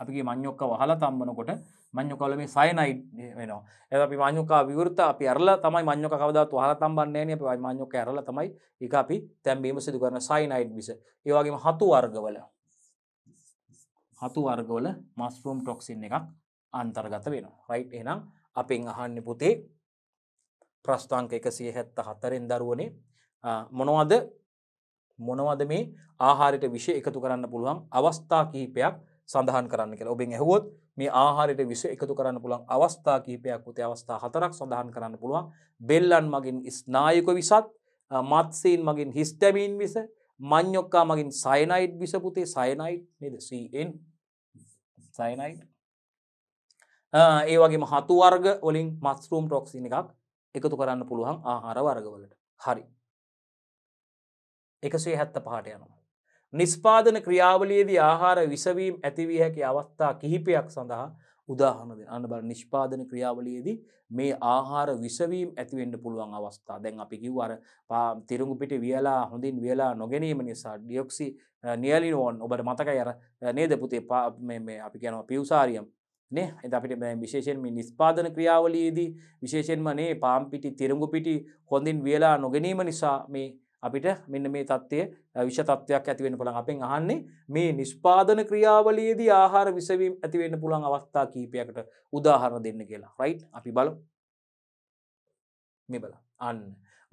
S1: අපිගේ මං්යොක්ක වහලා තම්බනකොට මං්ඥුකල මේ සයනයි වෙනවා ඇ අපි මං්ඥුකා විවෘත අපි අරල තමයි මං්ඥක කවදත් හල තම්බන්නේනය පයි මං්ඥක ඇරල තමයි එක අපි තැම්බීම සිදු කරන සයිනයිඩ් බිස ඒවගේම හතු වර්ගවල හතු වර්ගවල මස්රම් ටොක්සින් එකක් අන්තර්ගත වෙනවා රයි් එනම් අපෙන් අහන්න පුතේ ප්‍රස්ථාංක එකසිය හැත්ත හතරෙන් දරුවනේ මොනවද මොනවද මේ ආහාරයට විෂය එකතු කරන්න පුළුවන් අවස්ථා කිහිපයක් සඳහන් කරන්න කියලා ඔබෙන් ඇහුවොත් මේ ආහාරයට විස එකතු කරන්න පුළුවන් අවස්ථා කිහිපයක් උතේ අවස්ථා හතරක් සඳහන් කරන්න පුළුවන් බෙල්ලන් මගින් ස්නායක විසත් මත්සීන් මගින් හිස්ටැමීන් විස මං්යොක්කා මගින් සයිනයිට් විස පුතේ සයිනයිට් නද සන් සයිනයිට් ඒ වගේ හතු වර්ග වලින් මස්රූම් ටොක්සින එකක් එකතු කරන්න පුළුවන් ආහාර වර්ගවලට හරි එකසේ හැත්ත පහට යනවා නිස්පාදන ක්‍රියාවලියේදී ආහාර විසවීම් ඇතිවිය හැකි අවස්ථා කිහිපයක් සඳහා උදාහරණද අන්න බල නිෂ්පාදන ක්‍රියාවලියේදී මේ ආහාර විසවීම් ඇතිවෙන්න පුළුවන් අවස්ථා දැන් අපි කිව් අර තිරුඟු පිට වියලා හොඳින් වෙලා නොගැනීම නිසා ඩියොක්සි නියලිනෝන් ඔබට මතකයි අර නේද පුතේ අපි කියනවා පිවසාරියම් නේ එත අපිට විශේෂෙන්ම නිස්පාදන ක්‍රියාවලයේදී විශේෂෙන්ම නේ පාම්පිටි තිරුඟු පිටි හොඳින් වියලා නොගැනීම නිසා මේ අපිට මෙන්න මේ තත්ත්වය විෂ තත්ත්වයක් ඇතිවෙන පුළන් අපෙන් අහන්නේ මේ නිස්්පාදන ක්‍රියාවලයේදී ආහාර විසවීම් ඇතිවෙන්න පුළන් අවස්ථා කීපයකට උදාහරණ දෙන්න කියලා රයි් අපි බලු මේ බල අන්න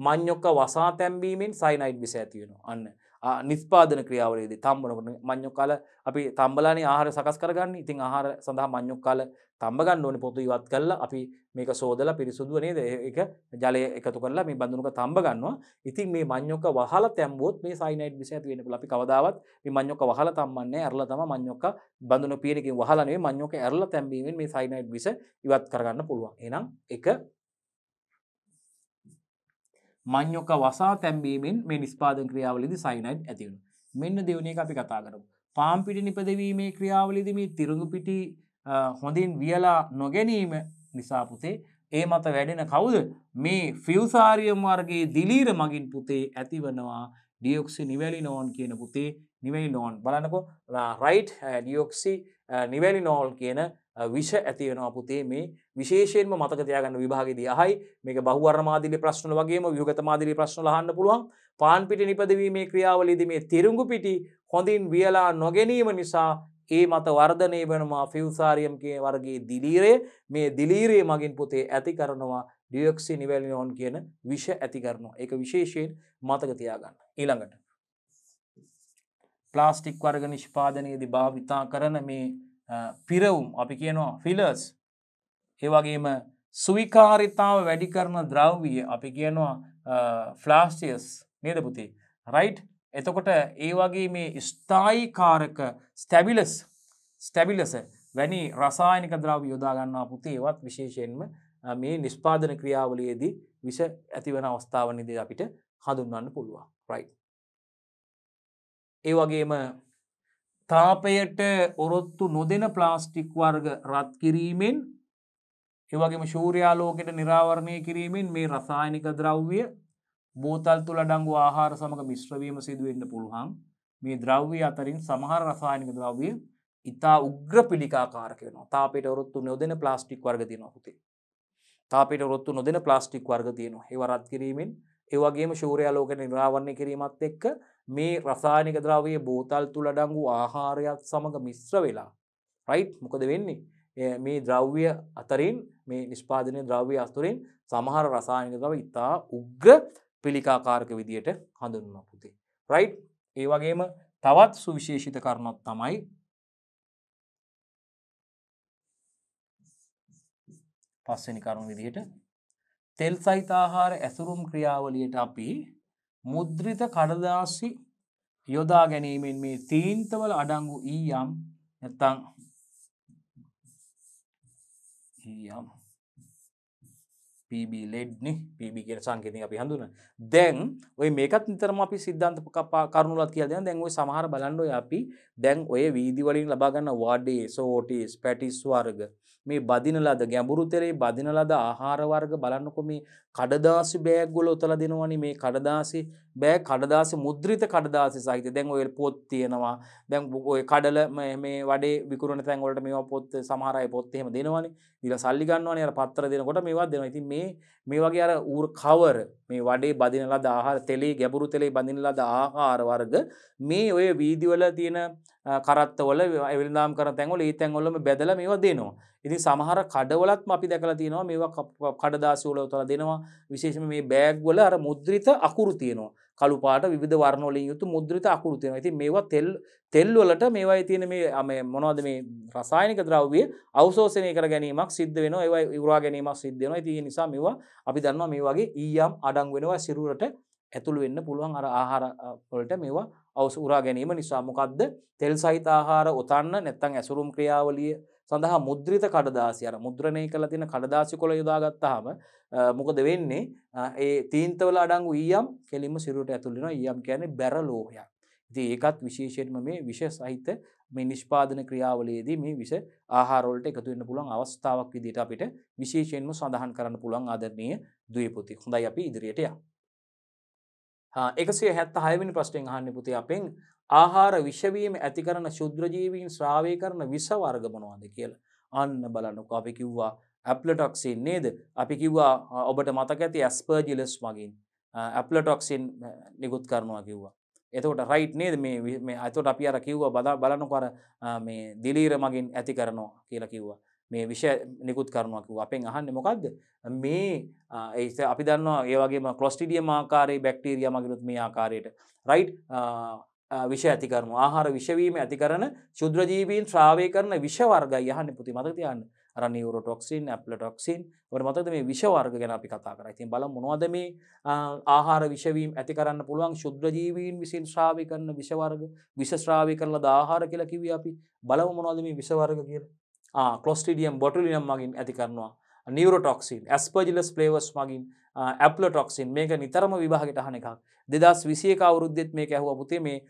S1: මං්යොක්ක වසා තැම්බීමෙන් සයිනයිට් විස ඇතිවෙන අන්න නිස්පාදන ක්‍රියාවලේදී තම්බනකොට මඤ්ඤොක් කාල අපි තම්බලානේ ආහාර සකස් කරගන්නේ. ඉතින් ආහාර සඳහා මඤ්ඤොක් කාල තම්බ ගන්න ඕනේ පොතු ඉවත් කරලා අපි මේක සෝදලා පිරිසුදුව නේද? ඒක ජලය එකතු කරලා මේ බඳුනක තම්බ ගන්නවා. ඉතින් මේ මඤ්ඤොක්ක වහලා තැම්බුවොත් මේ සයිනයිඩ් විස ඇති වෙන්න පුළුවන්. අපි කවදාවත් මේ මඤ්ඤොක්ක වහලා තම්බන්නේ ඇරලා තමයි මඤ්ඤොක්ක බඳුන පීරකින් වහලා නෙවෙයි මඤ්ඤොක්ක ඇරලා තැම්බීමෙන් මේ සයිනයිඩ් විස ඉවත් කරගන්න පුළුවන්. එහෙනම් එක මං්යොක වසා තැම්බීමෙන් මේ නිස්පාදන ක්‍රියාවලදි සයිනයිඩ් ඇතිවුණු. මෙන්න දෙවුණ එක අපි කතා කරමු. පාම්පිටි නිපදවීමේ ක්‍රියාවලිදම තිරුණු පිටි හොඳින් වියලා නොගැනීම නිසාපුතේ ඒ මත වැඩෙන කවුද මේ ෆිවසාරියම් වර්ගේ දිලීර මගින් පුතේ ඇතිවනවා ඩියොක්සි නිවැලි නෝන් කියන පුතේ නිවැලි නෝන් බලනකො රයිට් ඩියොක්සි නිවැලි නෝල් කියන විෂ ඇතිවෙනවා පුතේ මේ විශේෂයෙන්ම මතකතියාගන්න විභාගෙදී අහයි මේක බහුවර්මාදිලි ප්‍රශ්න වගේම වියගතමාදිලි ප්‍රශ්න අහන්න පුළුවන් පාන් පිටි නිපදවීමේ ක්‍රියාවලියදී මේ තිරුඟු පිටි හොඳින් වියලා නොගැනීම නිසා ඒ මත වර්ධනය වෙනවා ෆිව්සාරියම් කිය වර්ගේ දිලීරය මේ දිලීරයේ මගින් පුතේ ඇති කරනවා ඩියක්සි නිවැලිනෝන් කියන විෂ ඇති කරනවා එක විශේෂයෙන් මතකතියාගන්න ඊළඟට ප්ලාස්ටික් වර්ග නිෂ්පාදනයේදී භාවිතා කරන මේ පිරවුම් අපි කියනවා ෆිලර්ස් ඒවගේම සුවිකාරිතාව වැඩි කරන ද්‍රව්විය අපි කියනවා ෆ්ලාස්ටියස් නේදපුතේ රයිට් එතකොට ඒ වගේ මේ ස්ථායිකාරක ස්ටැබිලස් ස්ටැබිලස වැනි රසායනික ද්‍රව යොදාගන්නා පුති ඒවත් විශේෂයෙන්ම මේ නිස්්පාදන ක්‍රියාවලයේදී විෂ ඇතිවන අවස්ථාවනිදී අපිට හඳුන්වන්න පුළුවන් රයි. ඒ වගේම තාපයට ඔරොත්තු නොදෙන ප්ලාස්ටික් වර්ග රත් කිරීමෙන් එවගේම ශූරයාලෝකෙට නිරාවරණය කිරීමෙන් මේ රසායනික ද්‍රව්‍ය බෝතල් තුළ ඩංගු ආහාර සමඟ මිශ්‍රවීම සිදුවෙන්න පුළුවන් මේ ද්‍රව්‍ය අතරින් සමහර රසායනික ද්‍රව්‍ය ඉතා උග්‍ර පිළිකාකාරකයන තාපට ඔරොත්තු නොදෙන ප්ලාස්ටික් වර්ග තියන හුතේ තාපට ඔරොත්තු නොදෙන ප්ලාස්ටික් වර්ග තියනවා ඒවරත් කිරීමෙන් ඒවගේම ශූරයාලෝක නිරාවරණය කිරීමත් එක්ක මේ රසායනික ද්‍රවයේ බෝතල් තුළ අඩංගු ආහාරයක් සමඟ මිශ්‍ර වෙලා රයිට් මොකද වෙන්නේ මේ ද්‍රව්‍ය අතරින් මේ නිෂ්පාදනය ද්‍රව්‍ය අස්තුරින් සමහර රසායනික ද්‍රව ඉතා උග්‍ර පිළිකාකාරක විදියට හඳුන්ම පුතේ රයිට් ඒ වගේම තවත් සුවිශේෂිත කරනොත් තමයි පස්සනි කරුණු විදිහට තෙල් සහිත ආහාර ඇසුරුම් ක්‍රියාවලියට අපි මුද්‍රිත කඩදාසි යොදා ගැනීමෙන් මේ තීන්තවල අඩංගු ඊයම් නැත්තං ඊයම් පබ ලෙඩ්නි පබ කියෙන සංකෙතින් අපි හඳුන දැන් ඔය මේකත් නිතරම අපි සිද්ධන්ත කපා කරුණුලත් කියල දෙන දැන් ඔය සමහර බලන්ඩෝ අපි දැන් ඔය වීදිවලින් ලබාගන්න වාඩේ සෝටස් පැටිස් වර්ග මේ බදින ලද ගැඹුරු තෙරේ බදින ලද ආහාර වර්ග බලන්නකො මේ කඩදාසි බෑග් වල උතලා දෙනවනේ මේ කඩදාසි බෑග් කඩදාසි මුද්‍රිත කඩදාසි සහිත දැන් ඔය පොත් තියෙනවා දැන් ඔය කඩල මේ වඩේ විකුණන තැන් වලට මේවා පොත් සමහර අය පොත් එහෙම දෙනවනේ දීලා සල්ලි ගන්නවනේ අර පත්‍ර දෙනකොට මේවා දෙනවා ඉතින් මේ මේ වගේ අර ඌර් කවර් මේ වඩේ බදින ලද ආහාර තෙලේ ගැඹුරු තෙලේ බඳින ලද ආහාර වර්ග මේ ඔය වීදිවල තියෙන කරත්තවල වෙළඳාම් කරන තැන්වල ඒ තැන්වලම බෙදලා මේවා දෙනවා ඉති සමහර කඩවලත් අපි දැකල තියනවා මේවා කඩදාසිවල තොල දෙනවා විශේෂම මේ බෑග්වල අර මුද්‍රිත අකුරු තියනවා කළුපාට විධ වර්ණොලින් යුතු මුද්‍රිත අකුරුතියන ඇති මේවා තෙල් තෙල්වලට මේවා තියෙන මේ අම මොනවද මේ රසායනික ද්‍රව්විය අවසෝසනය කර ගැනීමක් සිද්ධ වෙන ඒවා ඉවරා ගැනීමක් සිද්ධ වෙන තිය නිසා මේවා අපි දන්නවා මේ වගේ ඊයම් අඩං වෙනවා සිරුරට ඇතුළ වෙන්න පුළුවන් අර ආහාරවලට මේවා අවස උරා ගැනීම නිසා මොකක්ද තෙල් සහිත ආහාර ඔතන්න නැත්තං ඇසුරුම් ක්‍රියාවලිය සඳහා මුද්‍රිත කඩදාසි අර මුද්‍රණය කළ තියෙන කඩදාසි කොළ යොදාගත්තාම මොකද වෙන්නේ ඒ තීන්තවල අඩංගු ඊයම් කෙලින්ම සිරුරට ඇතුල් වෙනවා ඊයම් කියන්නේ බැර ලෝහයක්. ඉතින් ඒකත් විශේෂයෙන්ම මේ විශේෂ සහිත මේ නිෂ්පාදන ක්‍රියාවලියේදී මේ විෂ ආහාරවලට එකතු වෙන්න පුළුවන් අවස්ථාවක් විදිහට අපිට විශේෂයෙන්ම සඳහන් කරන්න පුළුවන් ආදරණීය ද්වේපොති. හොඳයි අපි ඉදිරියට යමු. 176 වෙනි ප්‍රශ්නෙන් අහන්නේ පුතේ අපෙන් ආහාර විෂවීම ඇතිකරන ශුද්‍රජීවීන් ශ්‍රාවය කරන විස වර්ගමනවාද කියලා. අන්න බලන්නු අපි කිව්වා ඇප්ලටොක්සින් නේද අපි කිව්වා ඔබට මතක ඇති ඇස්පර්ජිලස් මගින් ඇප්ලටොක්සින් නිකුත් කරනවා කිව්වා. එතකොට රයිට් නේද මේ අතොට අපි අර කිව්වා බදා බලනු කර මේ දිලීර මගින් ඇති කරනවා කියලා කිව්වා. මේ විෂ නිකුත් කරනවා කිව්වා. අපෙන් අහන්නේ මොකද්ද? මේ අපි දන්නවා ඒ වගේම ක්ලොස්ටිඩියම් ආකාරයේ බැක්ටීරියා මගිනුත් මේ ආකාරයට. රයිට් විෂ ඇතිකරන ආහාර විෂවීම ඇතිකරන ශුද්‍රජීවීන් ශ්‍රාවය කරන විෂවර්ග යහන්න පුති මතතියන්න රනිවරටොක්සින් ඇප්ලටොක්සින් වට මතද මේ විෂවර්ග ගැන අපි කතා කර ඉතින් බල මොනවද මේ ආහාර විෂවීම් ඇති කරන්න පුළුවන් ශුද්‍රජීවීන් විසින් ශ්‍රාවය කරන විෂවර්ග විශශ්‍රාවය කරලා දාහාර කියලා කිව අපි බලව මොනවද මේ විෂවර්ග කියල කලොස්ටිඩියම් බොටලිනම් මගින් ඇති කරනවා නිවරටොක්සින් ඇස්පජිලස් පලේවස් මගින් ඇප්ලටොක්සින් මේක නිතරම විභාගට හන එකක් දෙදස් විසියක අවුරුද්ධෙත් මේ ඇහුව පුතේ මේ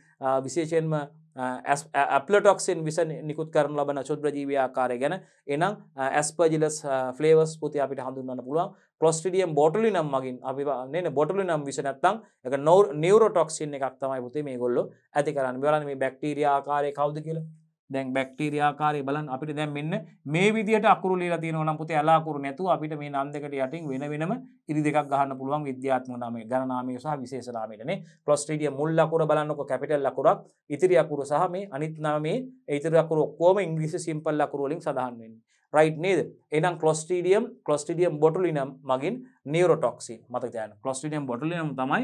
S1: විශේෂයෙන්ම ඇප්ලටොක්සින් විස නිකුත් කරන ලබන චුද්‍රජීවයාකාරය ගැන එනම් ඇස්පජිලස් ෆලේවස් පුති අපිට හඳුන්න පුළුවන් පොස්ටිඩියම් බොටලි නම් මගින් අපින බොටලි නම් විසනත්තං එක නෝ නිවරටොක්සින් එකක් තමයි පුතේ මේ ගොල්ලො ඇති කරන්න බලන මේ බැක්ටීරයාකාරය කවද කියලා දැන් බැක්ටීරයාකාරය බලන් අපිට දැන් මෙන්න මේ විදිහට අකුරු ලියලා තියෙනවා නම් පුතේ ඇලා අකුරු නැතුව අපිට මේ නම් දෙකට යටින් වෙන වෙනම ඉරි දෙකක් ගහන්න පුළුවන් විද්‍යාත්මක නාමයේ ඝන නාමයේ සහ විශේෂ නාමයේනේ ප්‍රොස්ටීඩිය මුල් අකුර බලන්නකො කැපිටල් අකුරක් ඉතිරි අකුර සහ මේ අනිත් නාමයේ ඉතිරි අකුර ඔක්කොම ඉංග්‍රීසි සිම්පල් අකුරු වලින් සඳහන් වෙන්නේ රයිට් නේද එනම් කොස්ටිඩියම් කොස්ටිඩියම් බොටුලිනම් මගින් නියරෝටොක්සි මතක යන කොස්ටිඩියම් බොටුලිනම් තමයි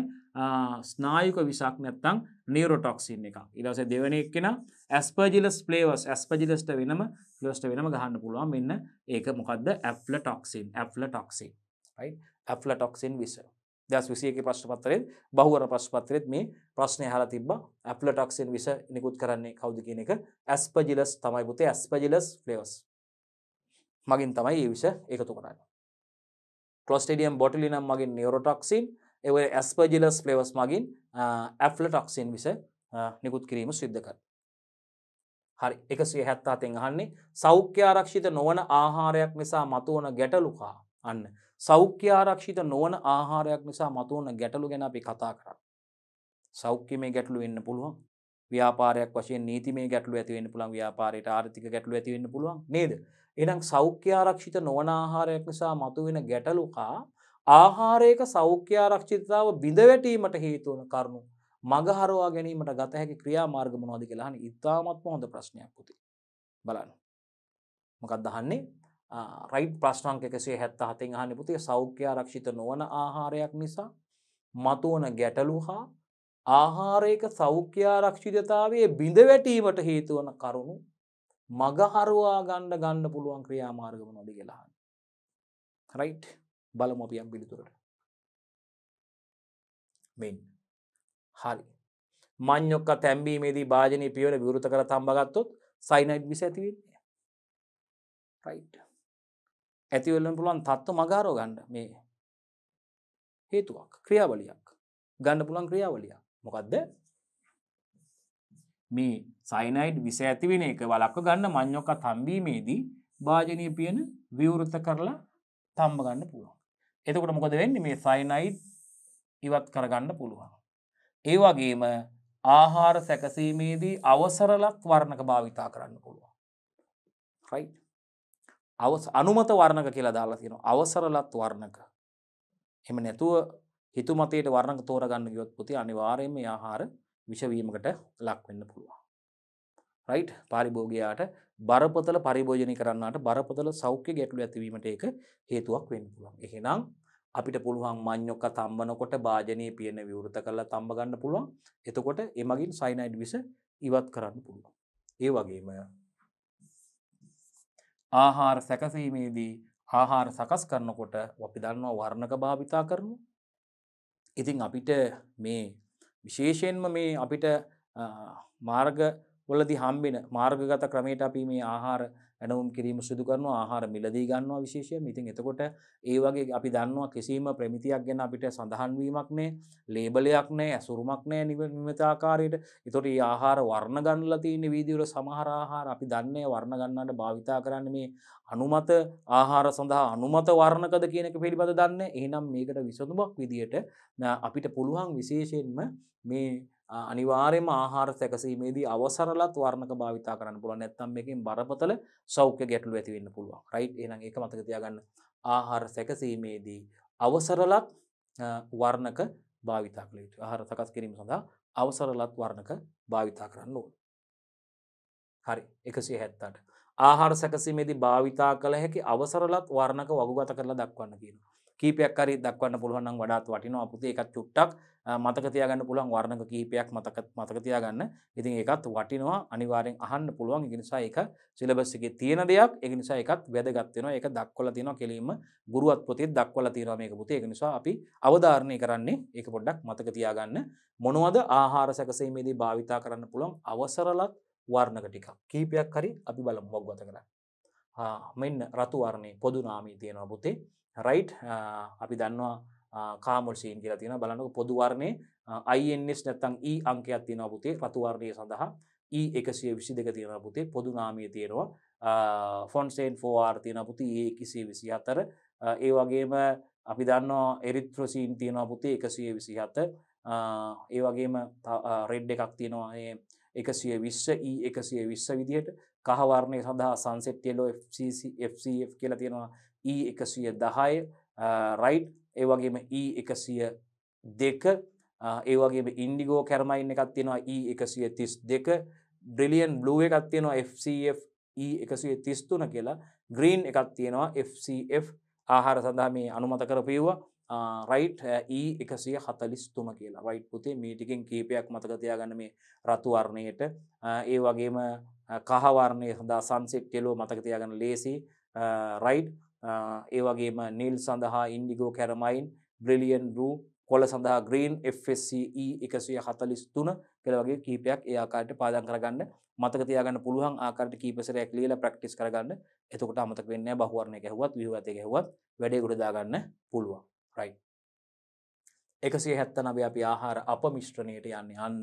S1: ස්නායුක විසාක් නැත්තං නීරෝටොක්සින් එක ඉදස දෙවනෙක් කෙන ඇස්පජිලස් පලේවස් ඇස්පජිලස්ට වෙනම ලස්ට වෙනම ගහන්න පුළුවන් මෙන්න ඒක මොකක්ද ඇ්ල ටොක්සින් ඇ්ල ටොක්සින් ඇ්ල ටොක්සින් විස දස් විසියක ප්‍රශ් පත්තරෙත් බහුවර ප්‍රශ් පත්තරෙත් මේ ප්‍රශ්නය හලා තිබ ඇ්ල ටොක්සින් විස නිකුත් කරන්නේ කවද කියන එක ඇස්පජිලස් තමයි පුතේ ඇස්පජිලස් ලේවස් මගින් තමයි ඒ විස එකතු කරන්න ක්ලොස්ටඩියම් බොටිලි නම් මගින් නියෝරටොක්සින් එව ඇස්පජිලස් ෆ්ලේවස් මගින් ඇෆ්ල ටොක්සින් විස නිකුත් කිරීම සිද්ධ කර. හරි එකසිය හැත්තා තෙන් අහන්නේ සෞඛ්‍යාරක්ෂිත නොවන ආහාරයක් නිසා මතුවන ගැටලුකා අන්න සෞඛ්‍යාරක්ෂිත නොවන ආහාරයක් නිසා මතුවන ගැටලු ගැන අපි කතා කර. සෞඛ්‍ය මේ ගැටලු වෙන්න පුළුවන් ව්‍යාපාරයක් වශයෙන් නීති මේ ගැටලු ඇතිවෙන්න පුළන් ව්‍යාපාරයට ආර්ථික ගැටලු ඇතිවෙන්න පුළුවන් නේද. එනම් සෞඛ්‍යාරක්ෂිත නොවන ආහාරයක් නිසා මතුවෙන ගැටලුකා ආහාරයක සෞඛ්‍යාරක්ෂිතාව බිඳවැටීමට හේතුවන කරුණු මගහරවා ගැනීමට ගත හැකි ක්‍රියා මාර්ග මොනවද කියලා අහන ඉතාමත්ම හොඳ ප්‍රශ්නයක් පුතේ. බලන්න. මොකක්ද අහන්නේ? රයිට් ප්‍රශ්න අංක 177 න් අහන්නේ පුතේ සෞඛ්‍යාරක්ෂිත නොවන ආහාරයක් නිසා මතුවන ගැටලු හා ආහාරයක සෞඛ්‍යාරක්ෂිතතාවයේ බිඳවැටීමට හේතුවන කරුණු මගහරවා ගන්න ගන්න පුළුවන් ක්‍රියාමාර්ග මොනවද කියලා අහන්නේ. රයිට් බලමු අපි යම් පිළිතුරට මෙන්න හරි මඤ්ඤොක්ක තැම්බීමේදී භාජනය පියවර විවෘත කර තම්බගත්තොත් සයිනයිඩ් විස ඇති වෙන්නේ රයිට් ඇති වෙන්න පුළුවන් තත්ත්ව මගාරෝ ගන්න මේ හේතුවක් ක්‍රියාවලියක් ගන්න පුළුවන් ක්‍රියාවලියක් මොකද්ද මේ සයිනයිඩ් විස ඇතිවෙන එක වලක්ව ගන්න මඤ්ඤොක්ක තම්බීමේදී භාජනය පියන විවෘත කරලා තම්බ ගන්න පුළුවන් එතකොට මොකද වෙන්න මේ සයිනයිට් ඉවත් කරගන්න පුළුවන්. ඒවගේම ආහාර සැකසීමේදී අවසරලක් වර්ණක භාවිතා කරන්න පුළුවන්. රයි අනුමත වර්ණක කියලා දාලා තියෙන අවසරලත් වර්ණක එම නැතුව හිතුමතයට වර්ණක තෝරගන්න ගියොත් පුති අනිවාරයෙන්ම ආහාර විෂවීමකට ලක්වෙන්න පුළුවන්. රයිට් පාරිභෝගයාට බරපතල පරිභෝජනය කරන්නට බරපතල සෞඛ්‍ය ගැටලු ඇතිවීමට ඒක හේතුවක් වෙන්න පුළුවන් එහෙනම් අපිට පුළුවන් මං්ඥොක්ක තම්බනකොට භාජනය පියන විවෘත කරලා තම්බ ගන්න පුළුවන් එතකොට එමගින් සයිනයිඩ් විස ඉවත් කරන්න පුළුවන් ඒ වගේම ආහාර සැකසීමේදී ආහාර සකස් කරනකොට අපි දන්නවා වර්ණක භාවිතා කරනු ඉතින් අපිට මේ විශේෂයෙන්ම මේ අපිට මාර්ග වලදී හම්බෙන මාර්ගගත ක්‍රමයට අපි මේ ආහාර ඇනවුම් කිරීම සිදු කරනවා ආහාර මිලදී ගන්නවා විශේෂයෙන්. ඉතින් එතකොට ඒ වගේ අපි දන්නවා කිසිම ප්‍රමිතියක් ගැන අපිට සඳහන් වීමක් නැහැ, ලේබලයක් නැහැ, අසුරුමක් නැහැ නිමිත ආකාරයට. ඒතකොට මේ ආහාර වර්ණ ගන්නලා තියෙන වීදිවල සමහර ආහාර අපි දන්නේ වර්ණ ගන්නට භාවිතා කරන්නේ මේ අනුමත ආහාර සඳහා අනුමත වර්ණකද කියන එක පිළිබඳ දන්නේ. එහෙනම් මේකට විසඳුමක් විදියට අපිට පුළුවන් විශේෂයෙන්ම මේ අනිවාර්යයෙන්ම ආහාර සැකසීමේදී අවසරලත් වර්ණක භාවිතා කරන්න පුළුවන් නැත්නම් මේකෙන් බරපතල සෞඛ්‍ය ගැටලු ඇති වෙන්න පුළුවන් රයිට් එහෙනම් ඒක මතක තියාගන්න ආහාර සැකසීමේදී අවසරලත් වර්ණක භාවිතා කළ යුතුයි ආහාර සකස් කිරීම සඳහා අවසරලත් වර්ණක භාවිතා කරන්න ඕන හරි 178 ආහාර සැකසීමේදී භාවිතා කළ හැකි අවසරලත් වර්ණක වගුගත කරලා දක්වන්න කියනවා කීපයක් හරි දක්වන්න පුළුවන් නම් වඩාත් වටිනවා පුතේ ඒකත් චුට්ටක් මතක තියාගන්න පුළුවන් වර්ණක කීපයක් මතක මතක තියාගන්න. ඉතින් ඒකත් වටිනවා අනිවාර්යෙන් අහන්න පුළුවන්. ඒ නිසා ඒක සිලබස් එකේ තියෙන දෙයක්. ඒ නිසා ඒකත් වැදගත් වෙනවා. ඒක දක්වලා තියෙනවා කෙලින්ම ගුරුවත් පොතේ දක්වලා තියෙනවා මේක පුතේ. ඒක නිසා අපි අවධාරණය කරන්නේ ඒක පොඩ්ඩක් මතක තියාගන්න. මොනවද ආහාර සැකසීමේදී භාවිතා කරන්න පුළුවන් අවසරලත් වර්ණක ටිකක්. කීපයක් හරි අපි බලමු මොකක්ද කරන්නේ. මෙන්න රතුවරණය පොදුනාමී තියෙනවා පුතේ රයි් uh, අපි දන්නවා කාමල්සීන් uh, කියලා තියෙන බලන්නක පොදුවර්ණය අයිස් uh, නැත්තං ඒ e අංකයක් තියෙන පුතේ රතුවර්ණය සඳහා ඒ e එකසිය විසි දෙක තියෙන පුතේ පොදුනාමය තියෙනවා ෆොන්සේන් ෆෝවාර් තියෙන පුති ඒ කිසිේ විසි අතර ඒ වගේම අපි දන්නවා එරිත්‍රසීන් තියෙනවා පුතේ එකසිය විසි අත ඒ වගේම රෙඩ් එකක් තියෙනවා එකසිය විශ්ස ඒ එකසිය විශ්ස e විදියට කහවර්ණය සඳහා සංසෙට්ටලෝ FCF කියලා තියෙනවා E එකසිය දහය රයිට් ඒවගේම E එකසිය දෙක ඒවගේ ඉන්ඩිගෝ කැරමයින් එකත් තියෙනවා E එකසිය තිස් දෙක බ්‍රිලියන් බ්ලුව එකත් තියෙනවා FCF E එකසිය තිස්තුන කියලා ග්‍රීන් එකත් තියෙනවා FCF ආහාර සඳහා මේ අනුමත කරපයවා රයිට් ඒ එකසිය හතලිස්තුම කියලා රයිට් පුතේ මීටිකින් කීපයක් මතකතියාගන්න මේ රතුවර්ණයට ඒ වගේම කහවරණය සඳහා සංසෙක් කෙලෝ මතකතියාගන්න ලේසි රයිට් ඒ වගේම නිල් සඳහා ඉන්ඩිගෝ කැරමයින් බ්‍රිලියන් රූ කොළ සඳහා ග්‍රීන් FSCE එකසය හතලිස් තුන කෙළවගේ කීපයක් ඒ ආකාරයට පාදන් කරගන්න මතක තියාගන්න පුළුවන් ආකාරයට කීපසරයක් ලියලා ප්‍රැක්ටිස් කරගන්න එතකොට අමතක වෙන්න බහුවරණ එක හුවත් විහුවත එක හුවත් වැඩේ ගොඩදාගන්න පුළුවන් රයිට් එකසිේ හැත්තනව අපි ආහාර අප මිශ්‍රණයට යන්නේ අන්න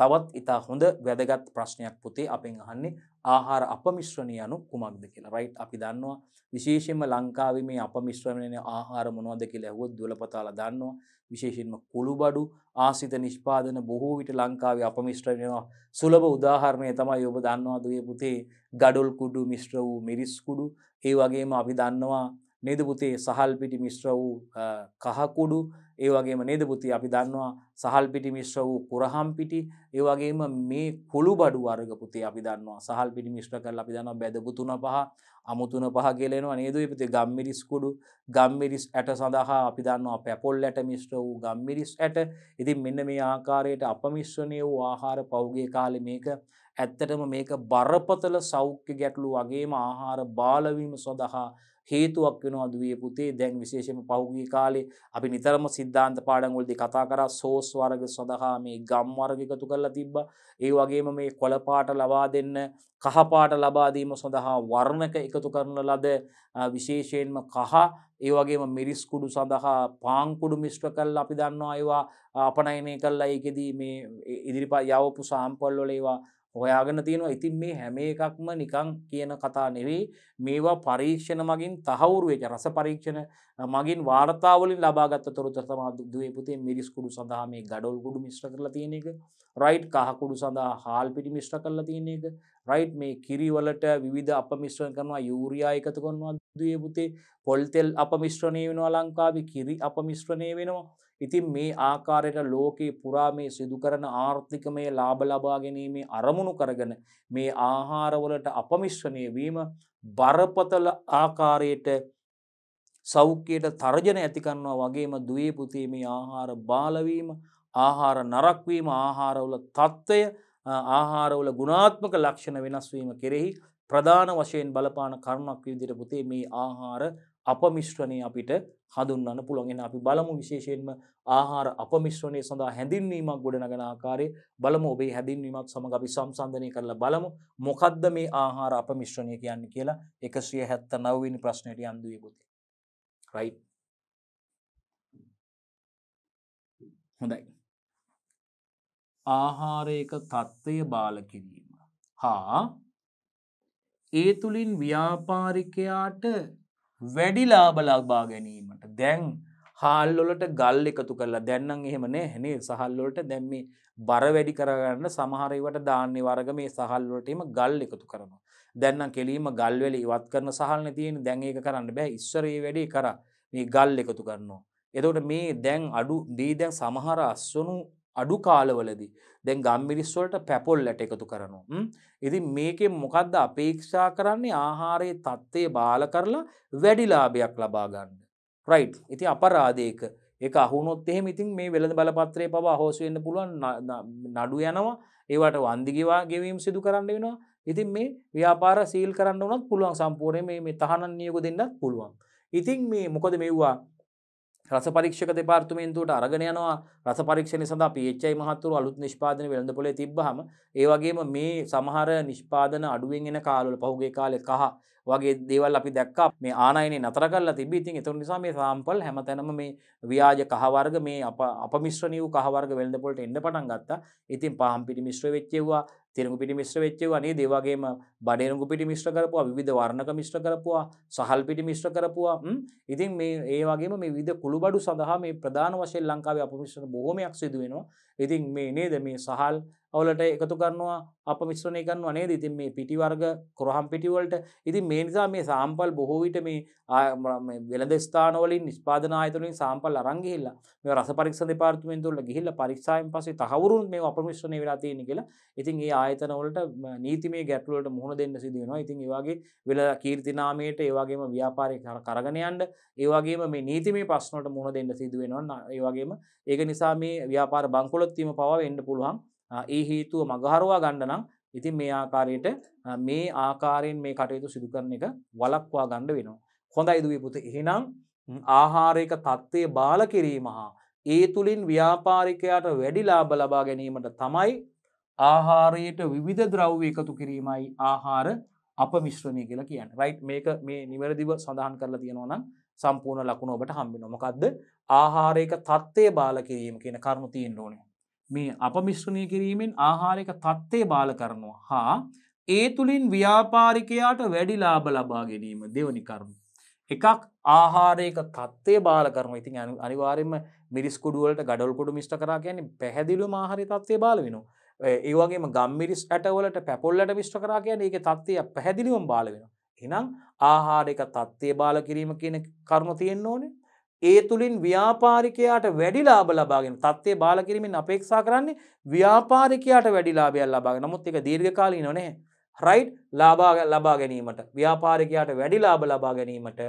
S1: තවත් ඉතා හොඳ වැදගත් ප්‍රශ්නයක් පුතේ අපෙන් අහන්නේ ආහාර අප මිශ්‍රණය යනු කුමක්ද කියලා රයිට් අපි දන්නවා විශේෂෙන්ම ලංකාව මේ අප මිශ්‍රණය ආහාර මොනවද කියලා ඇහුවත් දුලපතාලා දන්නවා විශේෂෙන්ම කුළුබඩු ආසිත නිෂ්පාදන බොහෝ විට ලංකාවේ අප මිශ්‍රණයවා සුලභ උදාහරණය තමයි ඔබ දන්නවා දුවේ පුතේ ගඩොල් කුඩු මිශ්‍ර වූ මිරිස්කුඩු ඒ වගේම අපි දන්නවා නේදපුතේ සහල්පිටි මිශ්‍ර වූ කහකුඩු ඒවගේම නේදපුති අපි දන්නවා සහල්පිටි මිශ්‍ර වූ කුරහම්පිටි ඒවගේම මේ කුළු බඩු වර්ගපුතේ අපි දන්නවා සහල්පිටි මිශ්‍ර කල් අපි දන්නවා බැදපුතුන පහ අමුතුන පහ කියලෙනවා නේදපතේ ගම්මිරිස්කුඩු ගම්මිරිස් ඇට සඳහා අපි දන්නවා පැපොල් ඇට මිශ්‍ර වූ ගම්මිරිස් ඇට ඉතින් මෙන්න මේ ආකාරයට අපමිශ්‍රණය වූ ආහාර පෞගේ කාලෙ මේක ඇත්තටම මේක බරපතල සෞඛ්‍ය ගැටලු වගේම ආහාර බාලවීම සඳහා හේතුවක් වෙනවා දුවේ පුතේ දැන් විශේෂම පහුගිය කාලේ අපි නිතරම සිද්ධාන්ත පාඩම් වලදී කතා කරා සෝස් වර්ග සඳහා මේ ගම් වර්ග එකතු කරලා තිබ්බා. ඒ වගේම මේ කොළ පාට ලබා දෙන්න කහ පාට ලබා දීම සඳහා වර්ණක එකතු කරන ලද විශේෂයෙන්ම කහ ඒ වගේම මිරිස් කුඩු සඳහා පාන් කුඩු මිශ්‍ර කරලා අපි දන්නවා ඒවා අපනයනය කරලා ඒකෙදී මේ ඉදිරිපත් යවපු සාම්පල් වල ඒවා හොයාගෙන තියෙනවා ඉතින් මේ හැම එකක්ම නිකං කියන කතා නෙවෙයි මේවා පරීක්ෂණ මගින් තහවුරුවේච රස පරීක්ෂණ මගින් වාර්තාවලින් ලබාගත් තොරතරතමා දුවේ පුතේ මිරිස්කුඩු සඳහා මේ ගඩොල් ගුඩු මිශ්‍ර කරලා තියෙන එක රයිට් කහකුඩු සඳහා හාල් පිටි මිශ්‍ර කරලා තියෙන එක රයිට් මේ කිරිවලට විධ අප මිශ්‍රණ කරනවා යුරයා එකතු කොන්නවා දුවේ පුතේ පොල්තෙල් අප මිශ්‍රණය වෙනවා ලංකාවේ කිරි අප මිශ්‍රණය වෙනවා ඉතින් මේ ආකාරයට ලෝකේ පුරා මේ සිදු කරන ආර්ථිකමය ලාභ ලබා ගැනීමේ අරමුණු කරගෙන මේ ආහාරවලට අපමිශ්‍රණය වීම බරපතල ආකාරයට සෞඛ්‍යයට තර්ජන ඇති කරනවා වගේම දුවේ පුතේ මේ ආහාර බාලවීම ආහාර නරක්වීම ආහාරවල තත්ත්වය ආහාරවල ගුණාත්මක ලක්ෂණ වෙනස්වීම කෙරෙහි ප්‍රධාන වශයෙන් බලපාන කරුණක් විදිහට පුතේ මේ ආහාර අපමිශ්‍රණය අපිට හඳුන්වන්න පුළුවන්. එහෙනම් අපි බලමු විශේෂයෙන්ම ආහාර අපමිශ්‍රණය සඳහා හැඳින්වීමක් ගොඩනගන ආකාරය බලමු ඔබේ හැඳින්වීමත් සමග අපි සම්සන්දනය කරලා බලමු මොකද්ද මේ ආහාර අපමිශ්‍රණය කියන්නේ කියලා 179 වෙනි ප්‍රශ්නයට යන්දුවේ පුතේ. right හොඳයි. ආහාරයක තත්ත්වය බාල කිරීම. හා ඒ තුළින් ව්‍යාපාරිකයාට වැඩි ලාබ ලබා ගැනීමට දැන් හාල්ලොලට ගල් එකතු කරලා දැන්නම් එහෙමනේ හැනේ සහල්ලොලට දැම්ම බර වැඩි කරගන්න සමහරවට දාන්නේ වර්ග මේ සහල්ලොටම ගල් එකතු කරනවා. දැන්නම් කෙලීම ගල්වැල ඉවත් කරන සහල්න තියෙන දැන් ඒක කරන්න බෑ ඉස්සරයේ වැඩි කර මේ ගල් එකතු කරනවා. එතකොට මේ දැන් අඩු දී දැන් සමහර අස්වනු අඩු කාලවලදී දැන් ගම්මිරිස්වලට පැපොල්ලට එකතු කරනවා. ඉති මේකෙ මොකක්ද අපේක්ෂා කරන්නේ ආහාරයේ තත්ත්වය බාල කරලා වැඩිලාභයක් ලබාගන්න. රයි් ඉති අපරාධයක එක අහුනොත් එහෙම ඉතින් මේ වෙළඳ බලපත්‍රය පව අහෝසවෙන්න පුළුවන් නඩු යනවා ඒවට වන්දිගවා ගෙවීම් සිදු කරන්න වෙනවා ඉතින් මේ ව්‍යාපාර සීල් කරන්න වනත් පුළුවන් සම්පූර්ණය මේ තහනන් නියකු දෙන්නත් පුළුවන්. ඉතින් මේ මොකද මෙව්වා රස පරීක්ෂක දෙපාර්තමේන්තුවට අරගෙන යනවා රස පරීක්ෂණ සඳහා PHI මහත්තුරු අලුත් නිෂ්පාදන වෙළඳපොලේ තිබ්බහම ඒ වගේම මේ සමහර නිෂ්පාදන අඩුවෙන් එන කාලවල පහුගිය කාලේ කහ වගේ දේවල් අපි දැක්කා මේ ආනයනේ නතර කරලා තිබී ඉතින් ඒතර නිසා මේ සාම්පල් හැමතැනම මේ ව්‍යාජ කහ වර්ග මේ අපමිශ්‍රණී වූ කහ වර්ග වෙළඳපොලට එන්න පටන් ගත්තා. ඉතින් පාම් පිටි මිශ්‍ර වෙච්ච ඒවා තිරඟු පිටි මිශ්‍ර වෙච්චව අනේ දේවාගේම බඩේරඟු පිටි මිශ්‍ර කරපුවා විධ වර්ණක මිශ්‍ර කරපුවා සහල් පිටි මිශ්‍ර කරපුවා ඉතින් මේ ඒ වගේ මේ විධ කුළුබඩු සඳහා මේ ප්‍රධාන වශයෙන් ලංකාවේ අපමිශ්‍රණ බොහොමයක් සිදුවෙනවා ඉතින් මේ නේද මේ සහල් ඔවලට එකතු කරනවා අප මිශ්‍රණය කරනවා නේද ඉතින් මේ පිටිවර්ග කොරහම් පිටිවලට ඉතින් මේ නිසා මේ සාම්පල් බොහෝ විට මේ වෙළඳ ස්ථානවලින් නිස්පාදන ආයතනවලින් සාම්පල් අරන් ගිහිල්ලා මේ රස පරීක්ෂණ දෙපාර්තමේන්තුවල ගිහිල්ලා පරීක්ෂාවෙන් පස්සේ තහවුරුන් මේ අපමිශ්‍රණය වෙලා තියෙන කියලා ඉතින් ඒ ආයතනවලට නීතිමය ගැටලු වලට මුහුණ දෙන්න සිදු වෙනවා ඉතින් ඒ වගේ වෙළ කීර්ති නාමයට ඒ වගේම ව්‍යාපාරය කරගෙන යන්න ඒ වගේම මේ නීතිමය ප්‍රශ්න වලට මුහුණ දෙන්න සිදු වෙනවා ඒ වගේම ඒක නිසා මේ ව්‍යාපාර බංකුලත් විවෘත්තිම පවා වෙන්න පුළුවන් ඒ හේතුව මගහරවා ගණ්ඩනම් ඉතින් මේ ආකාරයට මේ ආකාරයෙන් මේ කටයුතු සිදුකරන එක වලක්වා ගණ්ඩ වෙනවා. හොඳයි දුවපුත එහෙනම් ආහාරයක තත්ත්වය බාල කිරීම හා ඒ තුළින් ව්‍යාපාරිකයාට වැඩිලාබ ලබා ගැනීමට තමයි ආහාරයට විවිධ ද්‍රව්ව එකතු කිරීමයි ආහාර අප මිශ්‍රණය කියලා කියන්න රයිට් මේක මේ නිවැරදිව සඳහන් කරලා තියෙනවනම් සම්පූර්ණ ලකුණ ඔබට හම්බිනොමකක්ද ආහාරයක තත්ත්වය බාල කිරීම කියන කරුණු තියෙන් ඕනේ මේ අපමිශ්‍රණය කිරීමෙන් ආහාරක තත්ත්වය බාල කරනවා හා ඒ තුළින් ව්‍යාපාරිකයාට වැඩි ලාබ ලබා ගැනීම දෙවනි කරුණු. එකක් ආහාරයක තත්ත්වය බාල කරන ඉතින් අනිවාරෙන්ම මිරිස්කුඩුවලට ගඩල්කුඩු මිෂ්ට කරා කියන්නේ පැහැදිලු මාහරි තත්වය බාල වෙනවා. ඒවගේම ගම්මිරිස් ඇටවලට පැපොල්ලට විිෂ්ට කරා කියන ඒ තත්වය පැහැදිලිවම් බාල වෙන. එනම් ආහාරයක තත්ත්වය බාල කිරීම කියන කර්ම තියෙන් ඕනේ ඒ තුළින් ව්‍යාපාරිකයාට වැඩිලාබ ලබාගෙන තත්වේ බාලකිරීමෙන් අපේක්ෂා කරන්නේ ව්‍යාපාරිකයාට වැඩිලාබයක් ලබාග නමුත් එක දීර්ඝකාලී නොනේ රයි් ලාබා ලබා ගැනීමට ව්‍යාපාරිකයාට වැඩිලාබ ලබා ගැනීමට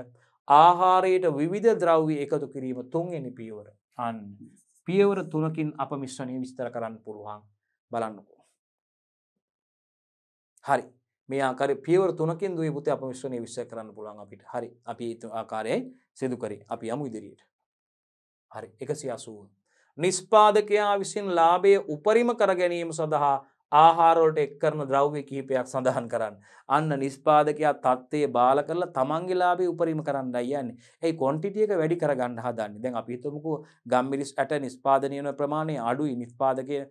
S1: ආහාරයට විවිධ ද්‍රව්වී එකතු කිරීම තුන්ගනි පියවර අන්න පියවර තුනකින් අප මිශ්‍රණය විස්තර කරන්න පුළුවන් බලන්නකෝ හරි මේ ආකාරය පියවර තුනකින් දුවේ පුතේ අප මිශ්‍රණය විශ්ය කරන්න පුළුවන් අපිට. හරි. අපි ඒ ආකාරයයි සිදු කරේ. අපි යමු ඉදිරියට. හරි. 180. නිෂ්පාදකයා විසින් ලාභය උපරිම කර ගැනීම සඳහා ආහාරෝට එක් කරන ද්‍රව්‍ය කිහිපයක් සඳහන් කරන්න. අන්න නිස්පාදකයා තත්ත්වයේ බාල කරලා තමන්ගේ ලාභේ උපරිම කරන්න යන්නේ. ඒ ක්වොන්ටිටි එක වැඩි කරගන්න හදන්නේ. දැන් අපි හිතමුකෝ ගම්බිරිස් ඇට නිස්පාදනය වෙන ප්‍රමාණය අඩුයි. නිස්පාදකයේ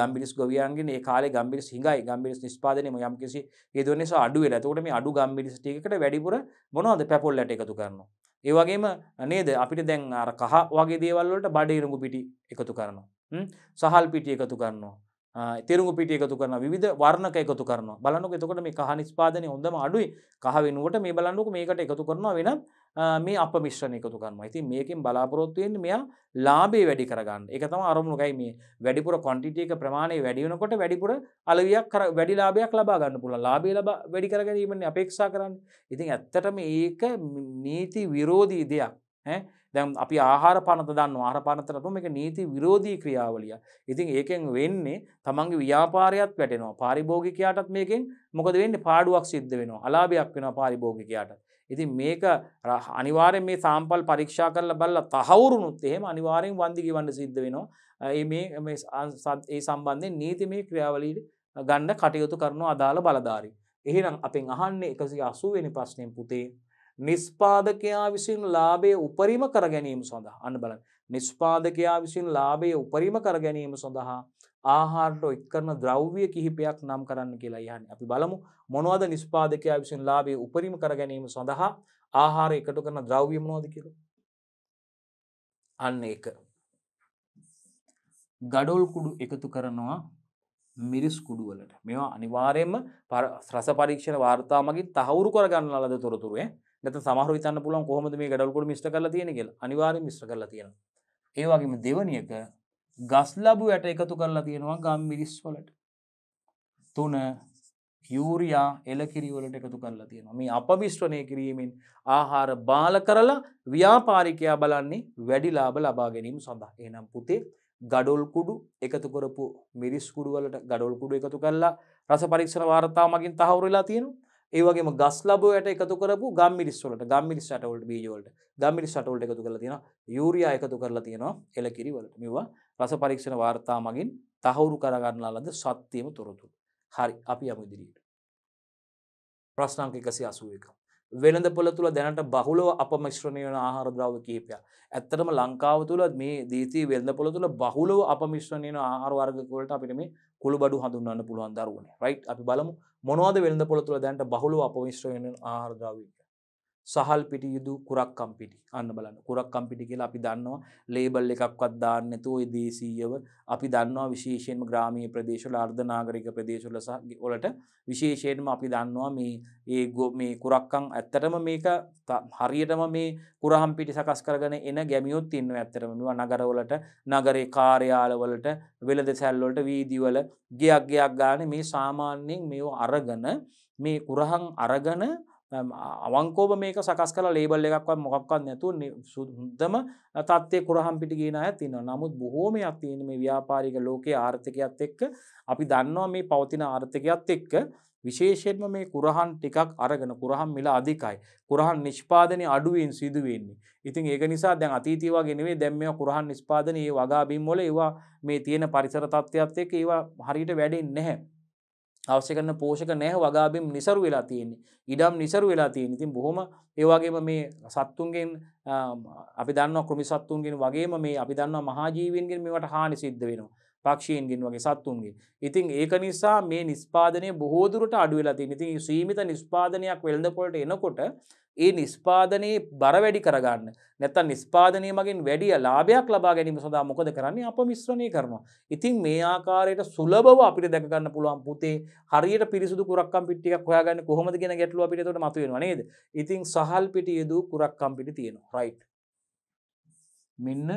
S1: ගම්බිරිස් ගොවියන්ගෙන් ඒ කාලේ ගම්බිරිස් හිඟයි. ගම්බිරිස් නිස්පාදනයම යම්කිසි හේතුව නිසා අඩු වෙලා. එතකොට මේ අඩු ගම්බිරිස් ටිකකට වැඩිපුර මොනවද පැපොල් ඇට එකතු කරනවා. ඒ වගේම නේද අපිට දැන් අර කහ වගේ දේවල් වලට බඩ ඉරඟු පිටි එකතු කරනවා. සහල් පිටි එකතු කරනවා. තෙරුග පිට එකතු කරන විධ වර්ණක එකතු කරන බලන්නක එතකොට මේ කහ නිස්පාදනය හොඳම අඩුයි කහ වෙනුවට මේ බලන්නක මේකට එකතු කරනවා වෙන මේ අප මිශ්‍රණ එකතු කරන්න ඇති මේකින් බලාපොරොත්තුවෙන් මෙයා ලාබේ වැඩි කරගන්න එක තම අරමුණුකයි මේ වැඩිපුර කොන්ටිටියක ප්‍රමාණය වැඩියනකොට වැඩිපුර අලවයක් කර වැඩි ලාභයක් ලබා ගන්න පුළ ලාබේ ලබ වැඩි කරගැනීමට අපේක්ෂා කරන්න ඉතින් ඇත්තටම ඒක නීති විරෝධී දෙයක් දැම් අපි ආහාර පනත දන්න ආහර පනතරපුම එක නීති විරෝධී ක්‍රියාවලිය ඉතින් ඒකෙන් වෙන්නේ තමන්ගේ ව්‍යාපාරයක් වැටෙනවා පාරිභෝගිකයාටත් මේකෙන් මොකද වෙන්න පාඩුවක් සිද්ධ වෙනවා අලාභයක් වෙන පාරිභෝගිකයාට ඉතින් මේක අනිවාරෙන් මේ සාම්පල් පරීක්ෂා කරල බල්ල තහවුරුණුත් එහෙම අනිවාරයෙන් වන්දිගි වන්න සිද්ධ වෙනවා ඒ සම්බන්ධය නීති මේ ක්‍රියාවලීට ගණ්ඩ කටයුතු කරනු අදාළ බලධාරී. එහෙනම් අපෙන් අහන්නේ එකසි අසුවෙනි ප්‍රශ්නයෙන් පුතේ නිස්පාදකයා විසින් ලාභය උපරිම කර ගැනීම සඳහා අන්න බලන්න නිස්පාදකයා විසින් ලාභය උපරිම කර ගැනීම සඳහා ආහාරට එක් කරන ද්‍රව්‍ය කිහිපයක් නම් කරන්න කියලා යහන් අපි බලමු මොනවද නිස්පාදකයා විසින් ලාභය උපරිම කර ගැනීම සඳහා ආහාර එකතු කරන ද්‍රව්‍ය මොනවද කියලා අන්න ඒක ගඩොල් කුඩු එකතු කරනවා මිරිස් කුඩුවලට මෙවා අනිවාර්යෙන්ම රස පරීක්ෂණ වාර්තා මගින් තහවුරු කරගන්න ලද තොරතුරුවේ නැත සමහර විතන්න පුළුවන් කොහොමද මේ ගඩල්කොට මිට කරලා තියෙන කියලා අනිවාර්ය මිශ්‍ර කරලා තියෙන ඒ වගේම දෙවනියක ගස් ලබු ඇට එකතු කරලා තියෙනවා ගම් මිරිස් වලට තුන යූරයා එල කිරිවලට එකතු කරලා තියෙනවා මේ අපවිශ්වනය කිරීමෙන් ආහාර බාල කරලා ව්‍යාපාරිකයා බලන්නේ වැඩිලාබ ලබා ගැනීම සඳහා එනම් පුතේ ගඩොල් කුඩු එකතු කරපු මිරිස් කුඩුවලට ගඩොල් කුඩු එකතු කරලා රස පරීක්ෂණ වාර්තා මගින් තහවුරලා තියෙනවා ඒවගේ ගස් ලබෝයට එකතු කරපු ගම්මිරිස්වලට ගම්මිරිස් සටවල්ට බීජවලට ගම්මිරි සටවල්ට එකතු කරලා තියෙන යුරයා එකතු කරලා තියෙනවා එලකිරිවලට මෙවා රස පරීක්ෂණ වාර්තා මගින් තහවුරු කරගන්නා ලද සත්‍යයම තොරතුරු. හරි අපි යමු ඉදිරියට. ප්‍රශ්නාංක 181. වෙළඳ පොළ තුළ දැනට බහුලව අපමිශ්‍රණය වන ආහාර ද්‍රව්‍ය කිහිපයක්. ඇත්තටම ලංකාව තුළ මේ දීති වෙළඳ පොළ තුළ බහුලව අපමිශ්‍රණය වන ආහාර වර්ග වලට අපිට මේ කොළු බඩු හඳුන්වන්න පුළුවන් දරුවනේ රයිට් අපි බලමු මොනවද වෙළඳ පොළ තුළ දැනට බහුලව අපවිශ්ට වෙන ආහාර ද්‍රව්‍ය සහල් පිටි යුදු කුරක් කම්පිටි අන්න බලන්න කුරක් කම්පිටි කියලා අපි දන්නවා ලේබල් එකක්වත් දාන්නතු ඔය දේශීයව අපි දන්නවා විශේෂයෙන්ම ග්‍රාමීය ප්‍රදේශවල අර්ධනාගරික ප්‍රදේශවල වලට විශේෂයෙන්ම අපි දන්නවා මේ ඒ ගෝ මේ කුරක්කං ඇත්තටම මේක හරියටම මේ කුරහම් පිටි සකස් කරගෙන එන ගැමියොත් ඉන්නවා ඇත්තටම මේවා නගරවලට නගරේ කාර්යාලවලට වෙළඳසැල්වලට වීදිවල ගයක් ගයක් ගානේ මේ සාමාන්‍යයෙන් මේව අරගෙන මේ කුරහන් අරගෙන අවංකෝබ මේක සකස් කල ලේබල් එකක් මොකක්වත් නැතු සුද්දම තත්වය කොරහම් පිටිගෙන ඇතින නමුත් බොහෝම අත්තියන මේ ව්‍යාපාරික ලෝකයේ ආර්ථකයක්ත් එක්ක අපි දන්නවා මේ පවතින ආර්ථකයක්ත් එක්ක විශේෂයෙන්ම මේ කුරහන් ටිකක් අරගෙන කුරහම් මිල අධිකයි කුරහන් නිෂ්පාදනය අඩුවෙන් සිදුවෙන්නේ ඉතින් ඒක නිසා දැන් අතීතිවාගෙනවේ දැම්ම කුරහන් නිස්පාදනයේ වගාබිම් මොල ඒවා මේ තියෙන පරිසර තත්ත්වයක්ත් එක් ඒවා හරිට වැඩෙන් නැහැ අවශ්‍ය කරන පෝෂක නෑ වගාබිම් නිසරු වෙලා තියෙන්නේ ඉඩම් නිසරු වෙලා තියෙන ඉතින් බොහොම ඒවාගේම මේ සත්තුන්ගෙන් අපි දන්න ක්‍රමි සත්තුන්ගෙන් වගේම මේ අපි දන්න මහාජීවන්ගෙන් මේට හානි සිද්ධ වෙනවා පක්ෂීන්ගෙන් වගේ සත්තුන්ගේ ඉතින් ඒක නිසා මේ නිස්පාදනය බොහෝදුරට අඩුවෙලා තියෙන ඉතින් සීමිත නිස්පාදනයක් වෙල්ද පොලට එනකොට ඒ නිස්පාදනයේ බර වැඩි කරගන්න නැත්තන් නිස්පාදනය මගින් වැඩිය ලාභයක් ලබා ගැනීම සඳහා මොකද කරන්නේ අප මිශ්‍රණය කරනවා. ඉතින් මේ ආකාරයට සුලබව අපිට දැකගන්න පුළුවන් පුතේ හරියට පිරිසුදු කුරක්කම් පිටියක් හොයාගන්න කොහොමද කියන ගැටලුව අපිට එතකොට මතුවෙනවා නේද? ඉතින් සහල් පිටි යෙදූ කුරක්කම් පිටි තියෙනවා. රයිට්. මෙන්න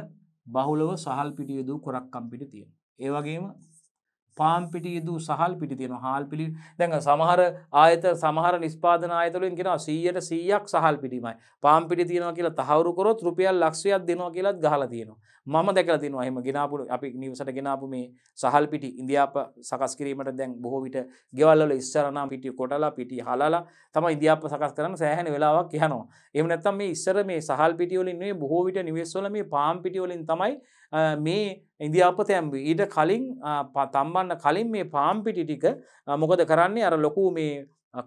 S1: බහුලව සහල් පිටි යෙදූ කුරක්කම් පිටි තියෙනවා. ඒ වගේම පාම්පිටි දූ සහල් පිටි තියෙන හල් පිළි දැඟ සමහර ආයත සමහර නිස්පාදන අයතුලින් කෙන සීයට සීයක් සහල් පිටිමයි පාම්පිටි තියෙනවා කියලා තහවුරුකොරොත් රුපියල් ලක්ෂයක් දෙනවා කියලත් ගහලා තියෙනවා මම දැකල තිනවා එහෙම ගෙනාපු අපි නිවසට ගෙනාපු මේ සහල් පිටි ඉන්දියාප සකස් කිරීමට දැන් බොහෝ විට ගෙවල්ල ඉස්සරනම් පිටිය කොටලා පිටි හලලා තම ඉදියාප සකස් කරන සෑහන වෙලාවක් යනවා එම නැත්තම් මේ ඉස්සර මේ සහල් පිටියවලින් මේ බොහෝ විට නිවෙස්වල මේ පාම් පිටිවලින් තමයි මේ ඉන්දියාප තැම්බි ඊට කලින් තම්බන්න කලින් මේ පාම්පිටි ටික මොකද කරන්නේ අර ලොකු මේ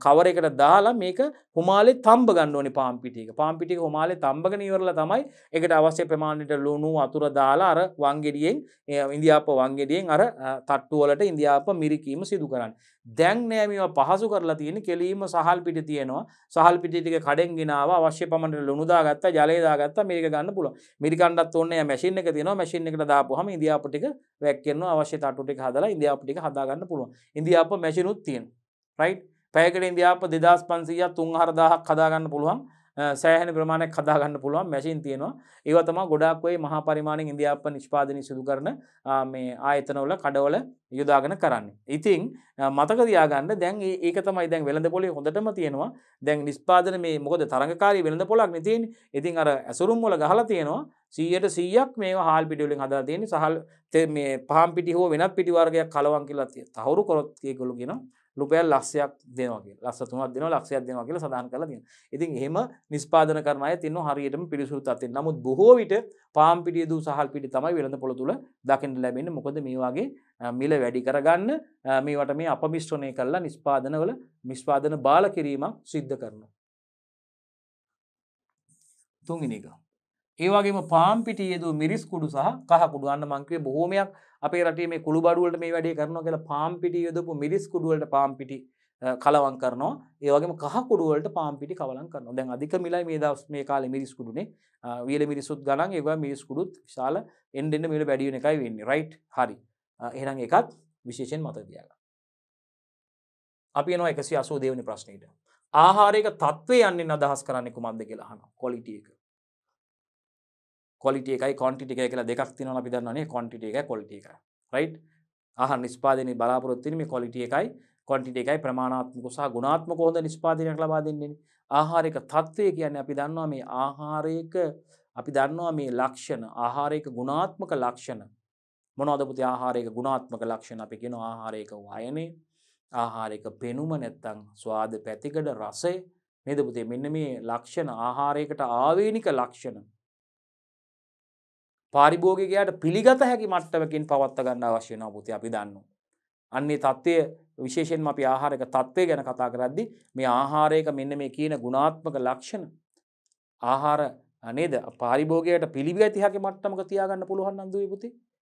S1: කවරකට දාලා මේක හුමාලේ තම්බ ගන්නඕනි පාම්පිටික පාම්පිටික හොමාලේ තම්බග නිවරල තමයි එකට අවශ්‍ය ප්‍රමාණයට ලුණු අතුර දාලා අර වංගෙඩියෙන් ඉන්දියාප වංගෙඩියෙන් අර තට්ටුවලට ඉන්දියාප මිරිකීම සිදු කරන්න. දැන් නෑමව පහසු කරලා තියෙන කෙලීම සහල් පිටි තියෙනවා සහල් පිටික කඩෙන් ගෙනාව අවශ්‍ය පමට ලුණුදාගත්ත ජලයදාගත්ත මේක ගන්න පුල මිරිකණ්ඩත් ඔන්න මැසිින් එක තියෙන මැසිින් එකට දාපුහම ඉදියාපටික වැැක්කෙන්න්න අවශ්‍ය තටුටික හදලා ඉදියාපටික හදාගන්න පුළුව ඉදියාප මැසිනුත් තියෙන රයිට්. පැයකට ඉන්දියාප දෙදස් පන්සිය තුන් හරදාහක් කදාගන්න පුළුවන් සෑහන ප්‍රමාණයක් කදාගන්න පුළුවන් මැසින් තියෙනවා ඒවතම ගොඩක්වේ මහා පරිමාණෙන් ඉන්දියාප නිෂ්පාදනය සිදු කරන මේ ආයතනවල කඩවල යුදාගෙන කරන්න. ඉතිං මතකදයාගන්න දැන් ඒක තමයි දැන් වෙළඳ පොලේ හොඳටම තියෙනවා දැන් නිස්පාදන මේ මොකද තරඟකාරී වෙළඳ පොලක් නතින් ඉතින් අර ඇසුරුම්මොල ගහලා තියෙනවා සීයට සීයක් මේ හල් පිටිවලින් හදා තියෙන සහල් මේ පහම් පිටි හෝ වෙනත් පිටිවර්ගයක් කලවන් කියලා තහවුරු කොත් ගොලුගෙනවා රුපයල් ලක්ෂයක් දෙනවා කියලා ලක්ෂ තුනක් දෙනවා ලක්ෂයක් දෙනවා කියලා සඳහන් කරලා තියෙනවා. ඉතින් එහෙම නිෂ්පාදන කරන අය තියෙනවා හරියටම පිරිසුදු තත්ත්වෙන්. නමුත් බොහෝ විට පාම් පිටිය දූ සහල් පිටි තමයි වෙළඳ පොළ තුල දකින්න ලැබෙන්නේ. මොකද මේ වගේ මිල වැඩි කරගන්න මේවට මේ අපමිශ්‍රණය කරලා නිෂ්පාදනවල නිෂ්පාදන බාල කිරීමක් සිද්ධ කරනවා. තුන්වෙනි එක. ඒ වගේම පාම් පිටියේ දූ මිරිස් කුඩු සහ කහ කුඩු අන්න මං කියේ බොහෝමයක් අපේ රටේ මේ කුළු බඩුවලට මේ වැඩේ කරනවා කියලා පාම් පිටි යොදපු මිරිස් කුඩුවලට පාම් පිටි කලවම් කරනවා ඒ වගේම කහ කුඩුවලට පාම් පිටි කලවම් කරනවා දැන් අධික මිලයි මේ දවස් මේ කාලේ මිරිස් කුඩුනේ වියල මිරිසුත් ගණන් ඒවා මිරිස් කුඩුත් විශාල එන්න එන්න මිල වැඩි වෙන එකයි වෙන්නේ රයිට් හරි එහෙනම් ඒකත් විශේෂයෙන් මතක තියාගන්න අපි එනවා 180 දෙවෙනි ප්‍රශ්නෙට ආහාරයක තත්ත්වය යන්නේ අදහස් කරන්නේ කුමක්ද කියලා අහනවා ක්වොලිටි එක කොලිට එකයි කොන්ටිට එක කියලා දෙකක් තිනවන අපි දන්නවනේ කොන්ටිට එක කොලිට එක රයිට් ආහාර නිෂ්පාදනයේ බලාපොරොත්තු වෙන්නේ මේ කොලිටි එකයි කොන්ටිට එකයි ප්‍රමාණාත්මක සහ ගුණාත්මක හොඳ නිෂ්පාදනයක් ලබා දෙන්නේ ආහාරයක තත්ත්වය කියන්නේ අපි දන්නවා මේ ආහාරයක අපි දන්නවා මේ ලක්ෂණ ආහාරයක ගුණාත්මක ලක්ෂණ මොනවද පුතේ ආහාරයක ගුණාත්මක ලක්ෂණ අපි කියනවා ආහාරයක වයනේ ආහාරයක පෙනුම නැත්තම් ස්වාද පැතිකඩ රසය නේද පුතේ මෙන්න මේ ලක්ෂණ ආහාරයකට ආවේනික ලක්ෂණ පාරිභෝගකයාට පිළිගත හැකි මට්ටවකින් පවත්ත ගන්න අවශ්‍යන පුති අපි දන්න. අන්නේ තත්ත්වය විශේෂෙන් අපි ආහාරක තත්ත්වය ගැන කතා කරද්දි මේ ආහාරයක මෙන්න මේ කියන ගුණාත්මක ලක්ෂණ ආහාර අනේද පාරිභෝගයට පිළිබි ඇති හැකි මට්ටමක තියාගන්න පුළුවන් අන්දුව පුති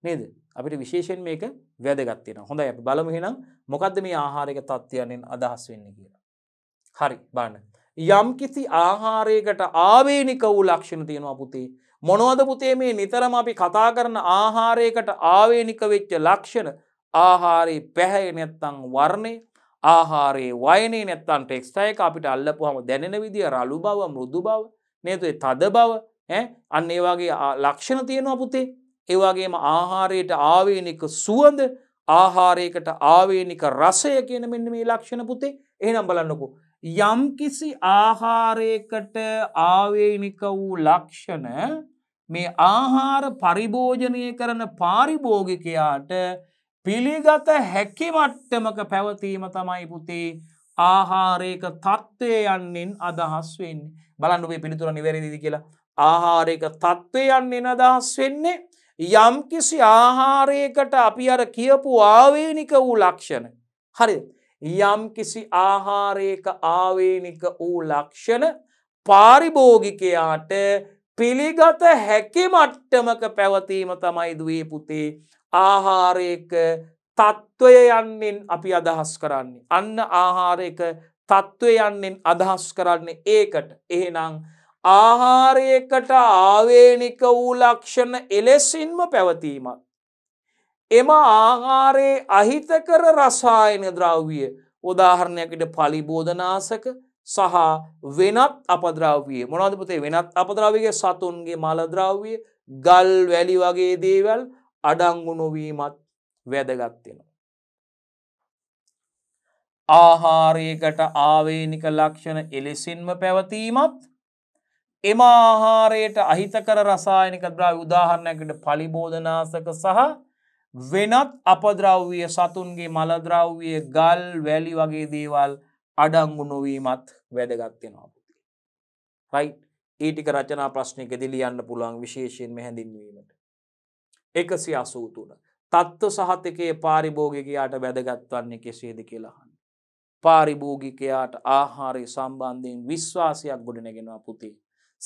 S1: නේද අපිට විශේෂෙන් මේක වැදගත්තියෙන හොඳ ඇ බලමහිනම් මොකක්ද මේ ආහාරක තත්ත්වයනෙන් අදහස් වෙන්න කියලා. හරි බන්න. යම් කිසි ආහාරයකට ආවේනික වූ ලක්ෂණ තියෙනවා පුතේ මොනවද පුතේ මේ නිතරම අපි කතා කරන ආහාරයකට ආවේනික වෙච්ච ලක්ෂණ ආහාරයේ පැහැය නැත්තං වර්ණය ආහාරයේ වයනේ නැත්තන් ටෙක්ස්ටය එක අපිට අල්ලපුහම දැනෙන විදිිය රලු බව මුරුදු බව නේතුයි තද බව අන්න ඒවාගේ ලක්ෂණ තියෙනවා පුතේ ඒවාගේම ආහාරයට ආවේනික සුවඳ ආහාරයකට ආවේනික රසය කියන මෙන්න මේ ලක්ෂණ පුතේ එහනම් බලන්නකු යම්කිසි ආහාරයකට ආවේනික වූ ලක්ෂණ මේ ආහාර පරිභෝජනය කරන පාරිභෝගිකයාට පිළිගත හැකි මට්ටමක පැවතීම තමයි පුතේ ආහාරයක තත්ත්වය යන්නෙන් අදහස් වෙන්න බලන්නුවේ පිළිතුර නිවැරදිදි කියලා ආහාරයක තත්ත්වය යන්නෙන් අදහස් වෙන්නේ යම්කිසි ආහාරයකට අපි අර කියපු ආවේනික වූ ලක්ෂණ හරි යම්කිසි ආහාරයක ආවේනික වූ ලක්ෂණ පාරිභෝගිකයාට පිළිගත හැකි මට්ටමක පැවතීම තමයි දුවේ පුතේ ආහාරයක තත්ත්වය යන්නෙන් අපි අදහස් කරන්නේ. අන්න ආහාරයක තත්ත්වය යන්නෙන් අදහස් කරන්නේ ඒකට එහෙනම් ආහාරයකට ආවේනික වූ ලක්ෂණ එලෙසින්ම පැවතීමත්. එම ආහාරයේ අහිතකර රසායන ද්‍රව්විය උදාහරණයකට පලිබෝධනාසක සහ වෙනත් අපද්‍රාව්‍යය මොනදපතේ වෙනත් අපද්‍රාවගේ සතුන්ගේ මලද්‍රාව්‍ය ගල් වැලි වගේ දේවල් අඩංගු නොවීමත් වැදගත්වෙනවා. ආහාරයකට ආවේනික ලක්ෂණ එලෙසින්ම පැවතීමත් එම ආහාරයට අහිතකර රසායනික ද්‍රව උදාහරණයකට පලිබෝධනාසක සහ වෙනත් අපද්‍රව්විය සතුන්ගේ මලද්‍රව්විය ගල් වැලි වගේ දේවල් අඩංගු නොවීමත් වැදගත්වෙනවා පුති. රයි ඒටික රචනා ප්‍රශ්නයක දිලියන්න පුළුවන් විශේෂයෙන් හැඳින්වීමට. එකසි අසූතුන තත්ත්ව සහතකයේ පාරිභෝගිකයාට වැදගත්වන්නේ කෙසේද කියලාහන්. පාරිභෝගිකයාට ආහාරය සම්බන්ධයෙන් විශ්වාසයක් ගොඩනැගෙනවා පුති.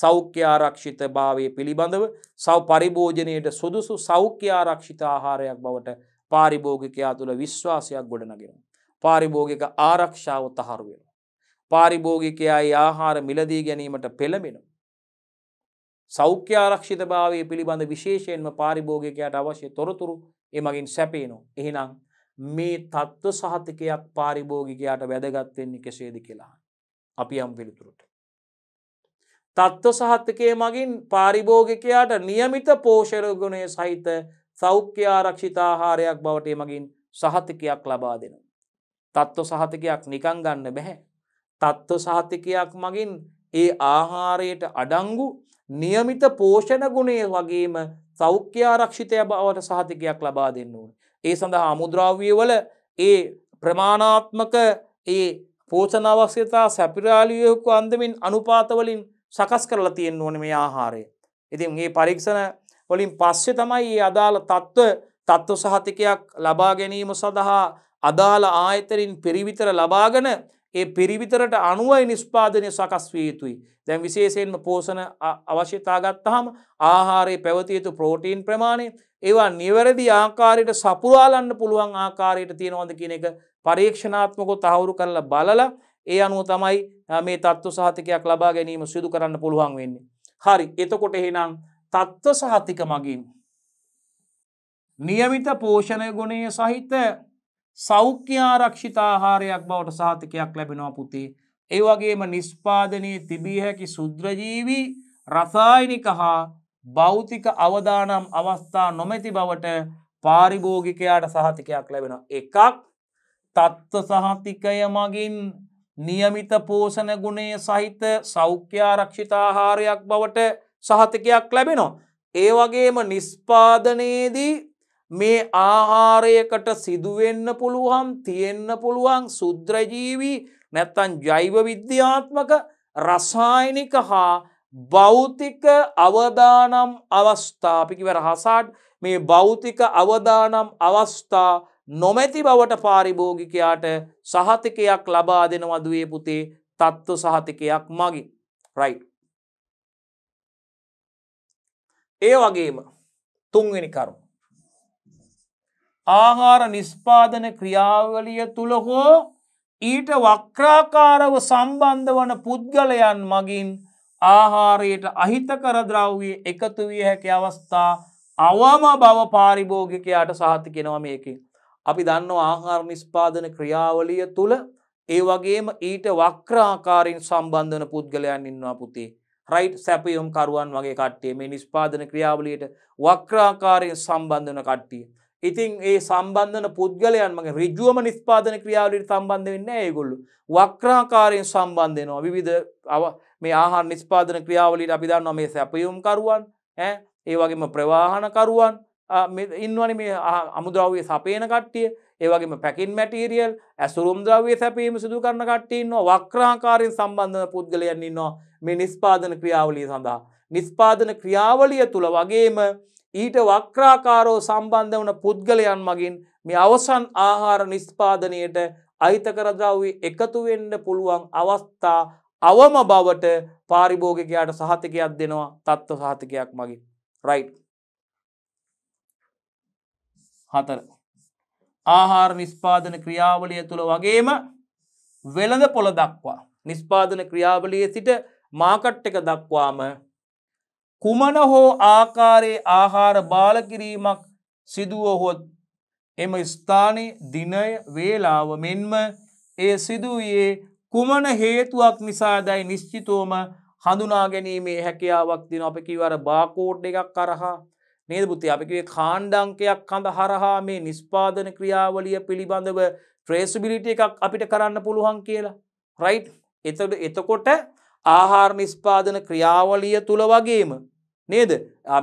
S1: සෞඛ්‍ය ආරක්ෂිත භාවය පිළිබඳව සෞ පරිභෝජනයට සුදුසු සෞඛ්‍ය ආරක්ෂිත ආහාරයක් බවට පාරිභෝගිකයා තුළ විශ්වාසයක් ගොඩනගෙනවා. පාරිභෝගික ආරක්ෂාව තහරු වෙන. පාරිභෝගිකයා ආහාර මිලදී ගැනීමට පෙළඹෙන. සෞඛ්‍යාරක්ෂිත භාවය පිළිබඳ විශේෂයෙන්ම පාරිභෝගිකයට අවශ්‍ය තොරතුරු එමගින් සැපේනෝ. එහෙනම් මේ තත්ත්ව සහතිකයක් පාරිභෝගිකයාට වැදගත්වෙන්නේ කෙසේද කියලා. අපි යම් පිළිතුරට. තත්ත්ව සහත්තකය මගින් පාරිභෝගිකයාට නියමිත පෝෂරගුණය සහිත සෞඛ්‍යාරක්ෂිතාහාරයක් බවට මගින් සහතිකයක් ලබා දෙනවා. තත්ත්ව සහතිකයක් නිකං ගන්න බැහැ. තත්ත්ව සහතිකයක් මගින් ඒ ආහාරයට අඩංගු නියමිත පෝෂණ ගුණය වගේම සෞඛ්‍යාරක්ෂිතය බවට සහතිකයක් ලබා දෙන්න ඕන. ඒ සඳහා අමුද්‍රාවියවල ඒ ප්‍රමාණාත්මක ඒ පෝෂණ අවශ්‍යතා සැපිරාලියයකු අන්දමින් අනුපාතවලින් සකස් කරලා තියෙන් ඕන මේ ආහාරය. ඉතින් ඒ පරීක්ෂණ වලින් පස්සේ තමයි ඒ අදාළ තත්ත්ව තත්ත්ව සහතිකයක් ලබා ගැනීම සඳහා අදාළ ආයතරින් පිරිවිතර ලබාගෙන ඒ පිරිවිතරට අනුවයි නිස්්පාදනය සකස් විය යුතුයි. දැන් විශේෂයෙන්ම පෝසන අවශ්‍යතාගත්තහම ආහාරයේ පැවතියතු ප්‍රෝටීන් ප්‍රමාණය ඒවා නිවැරදි ආකාරයට සපුරාලන්න පුළුවන් ආකාරයට තියෙනවද කියන එක පරීක්ෂණාත්මකො තහවුරු කරලා බලල ඒ අනුව තමයි මේ තත්ත්ව සහතිකයක් ලබා ගැනීම සිදු කරන්න පුළුවන් වෙන්නේ. හරි එතකොට එහෙනම් තත්ත්ව සහතික මගින්. නියමිත පෝෂණය ගුණය සහිත සෞඛ්‍යාරක්ෂිතාහාරයක් බවට සාතිකයක් ලැබෙනවා පුතේ. ඒවගේම නිස්්පාදනයේ තිබිය හැකි සුද්‍රජීවී රසායිනික හා භෞතික අවදානම් අවස්ථා නොමැති බවට පාරිභෝගිකයාට සහතිකයක් ලැබෙන එකක් තත්ත්ව සහතිකය මගින් නියමිත පෝෂණ ගුණය සහිත සෞඛ්‍යාරක්ෂිතාහාරයක් බවට සහතිකයක් ලැබෙනවා. ඒ වගේම නිස්්පාදනයේදී මේ ආහාරයකට සිදුවෙන්න පුළුවන් තියෙන්න පුළුවන් සුද්‍රජීවී නැත්තන් ජෛව විද්‍යාත්මක රසායනික හා භෞතික අවදානම් අවස්ථාපිකිව රහසාට් මේ භෞතික අවදානම් අවස්ථා නොමැති බවට පාරිභෝගිකයාට සහතිකයක් ලබා දෙනවදුවේ පුතේ තත්ත්ව සහතිකයක් මගින් රයි. ඒ වගේම තුන්වෙනි කරුණු. ආහාර නිස්්පාදන ක්‍රියාවලිය තුළ හෝ ඊට වක්‍රාකාරව සම්බන්ධ වන පුද්ගලයන් මගින් ආහාරයට අහිතකර ද්‍රව්වී එකතු විය හැකි අවස්ථා අවම බව පාරිභෝගිකයාට සහති කෙනවා මේකින්. අපි දන්න ආහාර නිස්්පාදන ක්‍රියාවලිය තුළ ඒ වගේම ඊට වක්‍රාකාරින් සම්බන්ධන පුද්ගලයන් ඉන්නවා පුතේ. රයිට් සැපයුම් කරුවන් වගේ කට්ටිය මේ නිස්්පාදන ක්‍රියාවලියට වක්‍රාකාරයෙන් සම්බන්ධන කට්ටිය. ඉතින් ඒ සම්බන්ධන පුද්ගලයන් මගේ රිජුවම නිස්පාදන ක්‍රියාවලට සම්බන්ධ වෙන්න ඒගොල්ලු වක්‍රාකාරයෙන් සම්බන්ධයනවා විවිධ අව මේ ආහා නිස්පාදන ක්‍රියාවලට අපිදන්නවා මේ සැපයුම්කරුවන් ඒවගේම ප්‍රවාහනකරුවන් ඉන්වන මේ අමුද්‍රව්‍ය සපේන කට්ටිය ඒවගේම පැකින් මැටීරියල් ඇසුරුම් ද්‍රව්‍ය සැපීම සිදු කරන කට්ටයන්නවා වක්‍රාකාරයෙන් සම්බන්ධන පුද්ගලයන්න්නවා මේ නිස්පාදන ක්‍රියාවලී සඳහා. නිස්පාදන ක්‍රියාවලිය තුළ වගේම ඊට වක්‍රාකාරෝ සම්බන්ධ වන පුද්ගලයන් මගින් මේ අවසන් ආහාර නිස්පාදනයට අහිතකරද්‍රව්වේ එකතුවෙන්ඩ පුළුවන් අවස්ථා අවම බවට පාරිභෝගකයාට සහතිකයක් දෙනවා තත්ත්ව සහතිකයක් මගින් රයි් හතර ආහාර නිස්පාදන ක්‍රියාවලිය තුළ වගේම වෙළඳ පොළ දක්වා නිස්පාදන ක්‍රියාවලිය සිට මාකට් එක දක්වාම කුමන හෝ ආකාරයේ ආහාර බාලකිරීමක් සිදුවහොත් එම ස්ථානය දිනය වේලාව මෙන්ම ඒ සිදුවයේ කුමන හේතුවක් නිසාදැයි නිශ්චිතෝම හඳුනා ගැනීමේ හැකියාවක් දින අපකිවර බාකෝඩ් එකක් කරහා නේදබුති අපිකිවේ කාණ්ඩංකයක් කඳ හරහා මේ නිස්්පාදන ක්‍රියාවලිය පිළිබඳව ට්‍රේස්බිලිට එකක් අපිට කරන්න පුළුවන් කියලා රයි් එතට එතකොට ආහාර නිස්පාදන ක්‍රියාවලිය තුළ වගේම නේද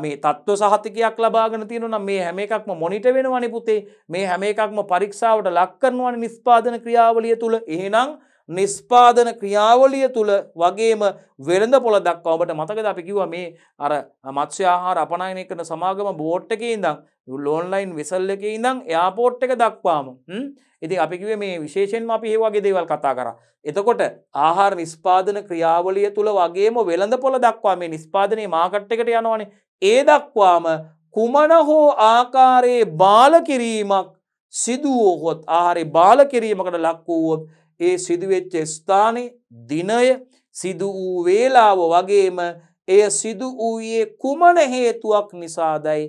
S1: මේ තත්ව සහතිකයක් ලබාගෙන තියෙනවා මේ හැම එකක්ම මොනිට වෙනවනේ පුතේ මේ හැම එකක්ම පරීක්ෂාවට ලක් කරනවනේ නිස්පාදන ක්‍රියාවලිය තුළ එහෙනම් නිස්්පාදන ක්‍රියාවලිය තුළ වගේම වෙළඳ පොළ දක්වවට මතකද අපි කිව මේ අර මත්ස්‍යයාහාර අපනයනය කරන සමාගම බෝට් එක ඉඳම් ලෝන්ලයින් විසල් එක ඉඳම් එයාපෝට් එක දක්වාම ඉති අපිකිව මේ විශේෂෙන් අපි ඒවාගේ දේවල් කතා කර. එතකොට ආහාර නිස්්පාදන ක්‍රියාවලිය තුළ වගේම වෙළඳ පොළ දක්වා මේ නිස්්පාදනය මාකට් එකට යනවනේ ඒ දක්වාම කුමන හෝ ආකාරයේ බාල කිරීමක් සිදුවෝහොත් ආහරි බාල කිරීමකට ලක්වුවොත් ඒ සිදුවෙච්ච ස්ථානය දිනය සිදු වූ වේලාව වගේම එය සිදු වූයේ කුමන හේතුවක් නිසාදයි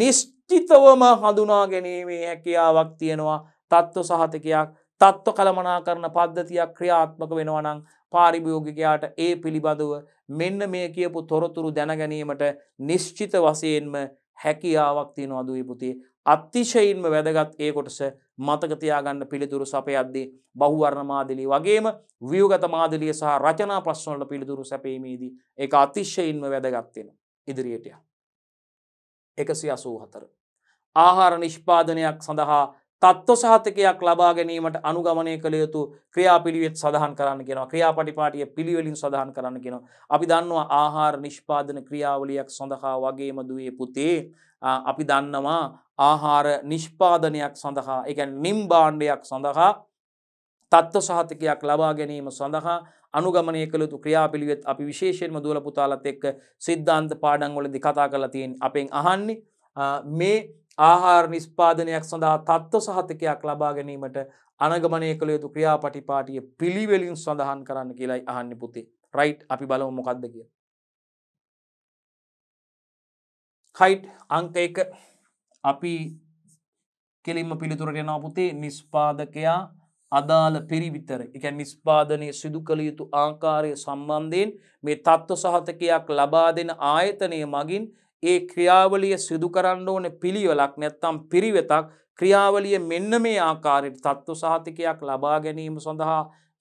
S1: නිශ්චිතවම හඳුනා ගැනීමේ හැකියාවක් තියෙනවා තත්ත්ව සහතකයක් තත්ත්ව කළමනා කරන පද්ධතියක් ක්‍රියාත්මක වෙනවනං පාරිභයෝගිකයාට ඒ පිළිබඳව මෙන්න මේ කියපු තොරතුරු දැනගැනීමට නිශ්චිත වසයෙන්ම හැකියාවක් තියෙනවා දුවපුතේ අත්තිශයින්ම වැදගත් ඒ කොටස මතකතියාගන්න පිළිතුරු සපයද්දී බහුවර්ණ මාදිලි වගේම වියගත මාදිලිය සහ රචනා ප්‍රශ්නවලට පිළිතුරු සැපීමේදී එක අතිශයින්ම වැදගත්වෙන ඉදිරියටය. එකසි අසූ හතර. ආහාර නිෂ්පාදනයක් සඳහා තත්ව සහතකයක් ලබා ගැනීමට අනුගමනය කළ යුතු ක්‍රියාපිළිවෙත් සඳහන් කරන්න කියෙනවා ක්‍රියාපටිපාටිය පිළිවෙලින් සඳහන් කරන්න කෙනවා. අපි දන්නවා ආහාර නිෂ්පාදන ක්‍රියාවලියක් සඳහා වගේම දුවේ පුතේ අපි දන්නවා ආහාර නිෂ්පාදනයක් සඳහා එක නිම්බාණ්ඩයක් සඳහා තත්ත්ව සහතිකයක් ලබා ගැනීම සඳහා අනුගමනය කළතු ක්‍රියාපිළිවෙත් අපි විශේෂයෙන්ම දුවල පුතාලත් එක්ක සිද්ධාන්ත පාඩංවලදි කතා කරලා තියෙන් අපෙන් අහන්නේ මේ ආහාර නිස්පාදනයක් සඳහා තත්ත්ව සහතිකයක් ලබා ගැනීමට අනගමනය කළ යුතු ක්‍රියාපටිපාටිය පිළිවෙලින් සඳහන් කරන්න කියලායි අහන්න පුතේ රයිට් අපි බලමු මොකක්ද කිය. හයිට් අංක එක අපි කෙලින්ම පිළිතුරට යනවා පුතේ නිෂ්පාදකයා අදාළ පිරිවිතර එක නිස්්පාදනය සිදු කළ යුතු ආකාරය සම්බන්ධයෙන් මේ තත්ත්ව සහතකයක් ලබා දෙන ආයතනය මගින් ඒ ක්‍රියාවලිය සිදු කරන්න ඕන පිළිවෙලක් නැත්තම් පිරිවෙතක් ක්‍රියාවලිය මෙන්න මේ ආකාරයට තත්ත්ව සහතිකයක් ලබා ගැනීම සඳහා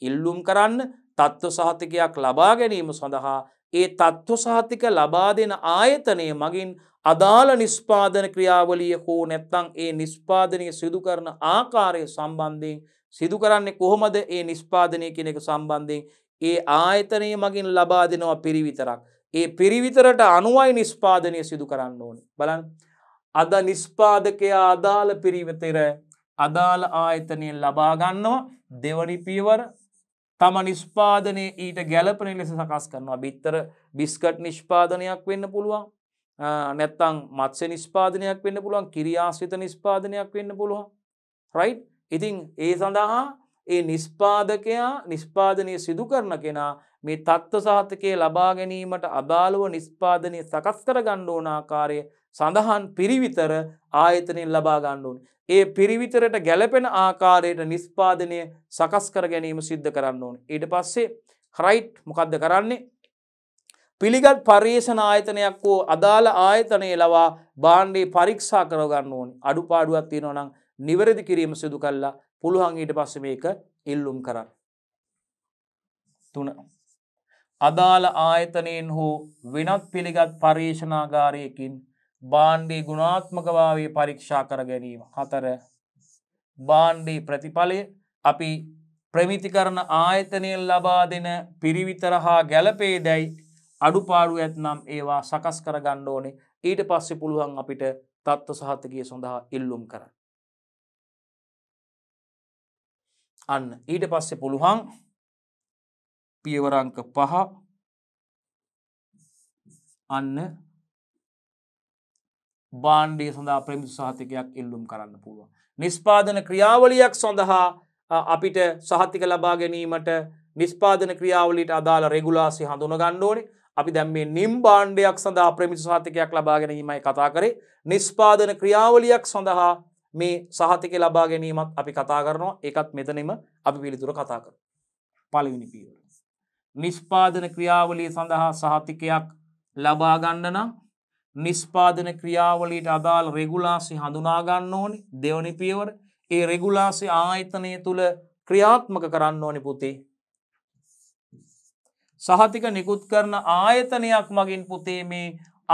S1: ඉල්ලුම් කරන්න තත්ත්ව සහතිකයක් ලබා ගැනීම සඳහා ඒ තත්ත්ව සහතික ලබා දෙන ආයතනය මගින් අදාළ නිස්්පාදන ක්‍රියාවලිය හෝ නැත්තං ඒ නිස්්පාදනය සිදු කරන ආකාරය සම්බන්ධයෙන් සිදු කරන්නේ කොහොමද ඒ නිස්්පාදනය කෙනෙක සම්බන්ධයෙන් ඒ ආයතනය මගින් ලබා දෙනවා පිරිවිතරක්. ඒ පිරිවිතරට අනුවයි නිස්්පාදනය සිදු කරන්න ඕන. බලන් අද නිස්්පාදකයා අදාළ පිරිවතෙර අදාළ ආයතනයෙන් ලබාගන්නවා දෙවනි පියවර තම නිස්්පාදනය ඊට ගැලපන ලෙස සකස් කරනවා බිත්තර බිස්කට් නිෂ්පාදනයක් වෙන්න පුළුවන් නැත්තං මත්සේ නිස්්පාදනයක් වෙන්න පුළුවන් කිරියාශ්‍රිත නිස්්පාදනයක් වෙන්න පුළුවන් රයි් ඉතිං ඒ සඳහා ඒ නිස්්පාදකයා නිස්්පාදනය සිදු කරන කෙනා මේ තත්ත්ව සාහතකයේ ලබා ගැනීමට අදාළුව නිස්්පාදනය සකස්කර ගණ්ඩෝනාකාරය සඳහන් පිරිවිතර ආයතනින් ලබා ගණ්ඩුවන්. ඒ පිරිවිතරට ගැලපෙන ආකාරයට නිස්්පාදනය සකස්කර ගැනීම සිද්ධ කරන්න ඕන. ඊට පස්සේ හරයිට් මොකක්ද කරන්නේ පිළිගත් පර්යේෂණ ආයතනයක් වෝ අදාළ ආයතනය ලවා බාණ්ඩේ පරීක්ෂා කරගන්න ඕන් අඩු පාඩුවත් තියෙනවනම් නිවැරදි කිරීම සිදු කල්ලා පුළුවන් ඊට පස්ස මේක ඉල්ලුම් කරන්න. තුන. අදාළ ආයතනයෙන් හෝ වෙනත් පිළිගත් පර්යේෂණාගාරයකින් බාණ්ඩේ ගුණාත්මකභාවේ පරීක්ෂා කර ගැනීම. හතර බාණ්ඩේ ප්‍රතිඵලය අපි ප්‍රමිති කරන ආයතනයෙන් ලබා දෙන පිරිවිතර හා ගැලපේ දැයි අඩුපාඩු ඇත්නම් ඒවා සකස් කරගන්න ඕනේ ඊට පස්සේ පුළුවන් අපිට තත්ත්ව සහතිකය සඳහා ඉල්ලුම් කරන්න. අන්න ඊට පස්සේ පුළුවන් පියවරංක පහ අන්න බාණ්ඩය සඳහා ප්‍රමිතු සහතිකයක් ඉල්ලුම් කරන්න පුළුවන්. නිස්පාදන ක්‍රියාවලියක් සඳහා අපිට සහතික ලබා ගැනීමට නිස්පාදන ක්‍රියාවලිට අදාළ රෙගුලාසි හඳුන ගණ්ඩෝනේ අපි දැම් මේ නිම් බාණ්ඩයක් සඳහා ප්‍රමිච සාතිකයක් ලබා ගැනීමයි කතා කරේ නිස්්පාදන ක්‍රියාවලියක් සඳහා මේ සහතික ලබා ගැනීමත් අපි කතා කරනවා එකත් මෙතනෙම අපි පිළිතුර කතා කර පලවිනි පියවර. නිස්්පාදන ක්‍රියාවලිය සඳහා සහතිකයක් ලබාගන්නන නිස්්පාදන ක්‍රියාවලීට අදාල් රෙගුලාසි හඳුනාගන්න ඕනි දෙවනි පියවර ඒ රෙගුලාසි ආයතනය තුළ ක්‍රියාත්මක කරන්න ඕනි පුතේ සහතික නිකුත් කරන ආයතනයක් මගින් පුතේ මේ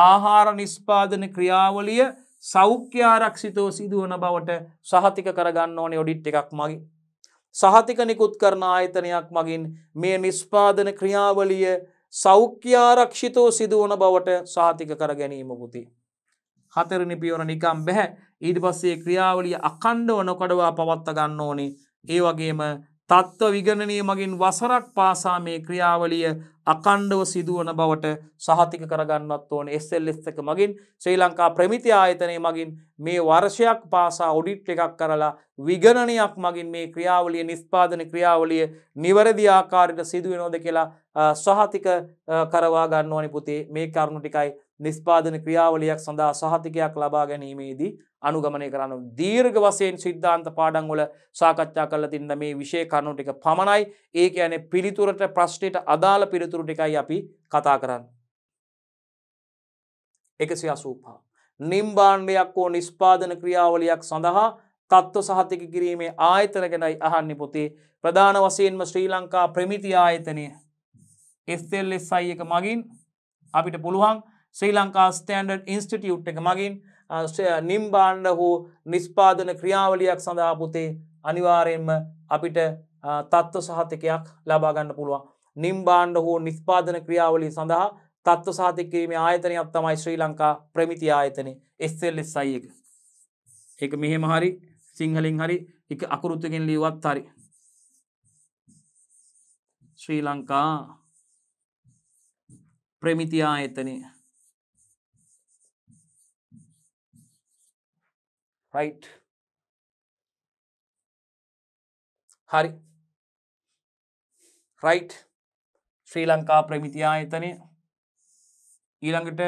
S1: ආහාර නිස්්පාදන ක්‍රියාවලිය සෞඛ්‍යාරක්ෂිතෝ සිදුවන බවට සහතික කරගන්න ඕනේ ඔඩිට් එකක් මගින්. සහතික නිකුත් කරන ආයතනයක් මගින් මේ නිස්්පාදන ක්‍රියාවලිය සෞඛ්‍යාරක්ෂිතෝ සිදුවන බවට සාතික කර ගැනීම පුති. හතරනි පියවර නිකම් බැහැ ඊට පස්සේ ක්‍රියාවලිය අකණ්ඩව නොකඩවා පවත්ත ගන්න ඕනේ ඒ වගේම තත්ත්ව විගණනය මගින් වසරක් පාසා මේ ක්‍රියාවලිය අකණ්ඩව සිදුවන බවට සහතික කරගන්නත් ඕන එස්සල්ලෙස්තක මගින් ශ්‍රී ලංකා ප්‍රමිති ආයතනය මගින් මේ වර්ෂයක් පාසා ඔඩිට් එකක් කරලා විගණනයක් මගින් මේ ක්‍රියාවලිය නිස්පාදන ක්‍රියාවලිය නිවැරදි ආකාරයට සිදුවනෝද කියලා සහතික කරවා ගන්න ඕනි පුතේ මේ කරුණු ටිකයි නිස්පාදන ක්‍රියාවලියක් සඳහා සහතිකයක් ලබා ගැනීමේදී අනුගමනය කරන්න දීර්ග වසයෙන් සිද්ධාන්ත පාඩන් වල සාකච්ඡා කරල තින්න මේ විෂය කරුණු ටික පමණයි ඒක යන පිළිතුරට ප්‍රශ්නයට අදාළ පිළිතුරු ටිකයි අපි කතා කරන්න. එකසි අසූපා. නිම්බාණ්ඩයක් හෝ නිස්්පාදන ක්‍රියාවලයක් සඳහා තත්ත්ව සහතික කිරීමේ ආයතන ගැනයි අහන්න පොතේ ප්‍රධාන වසයෙන්ම ශ්‍රී ලංකා ප්‍රමිති ආයතනය එස්තෙල් එස්සයි එක මගින් අපිට පුළුවන් ශ්‍රී ලංකා ස්ටන්ඩඩ් ඉන්ස්ටිටියුට් එක මගින් නිම්බාණ්ඩ හෝ නිස්්පාදන ක්‍රියාවලියක් සඳහා පුතේ අනිවාරයෙන්ම අපිට තත්ත්ව සහතිකයක් ලබාගන්න පුළුවන් නිම්බාණ්ඩ හෝ නිස්්පාදන ක්‍රියාවලි සඳහා තත්ව සාතිකීම ආයතනයක් තමයි ශ්‍රී ලංකා ප්‍රමිති ආයතනය එස්සල්ලෙස් සයික එක මෙහෙම හරි සිංහලින් හරි එක අකුරුත්තකින් ලියවත් හරි ශ්‍රී ලංකා ප්‍රමිති ආයතනය right හරි රයිට් ශ්‍රී ලංකා ප්‍රමිතියායතනය ඊළඟට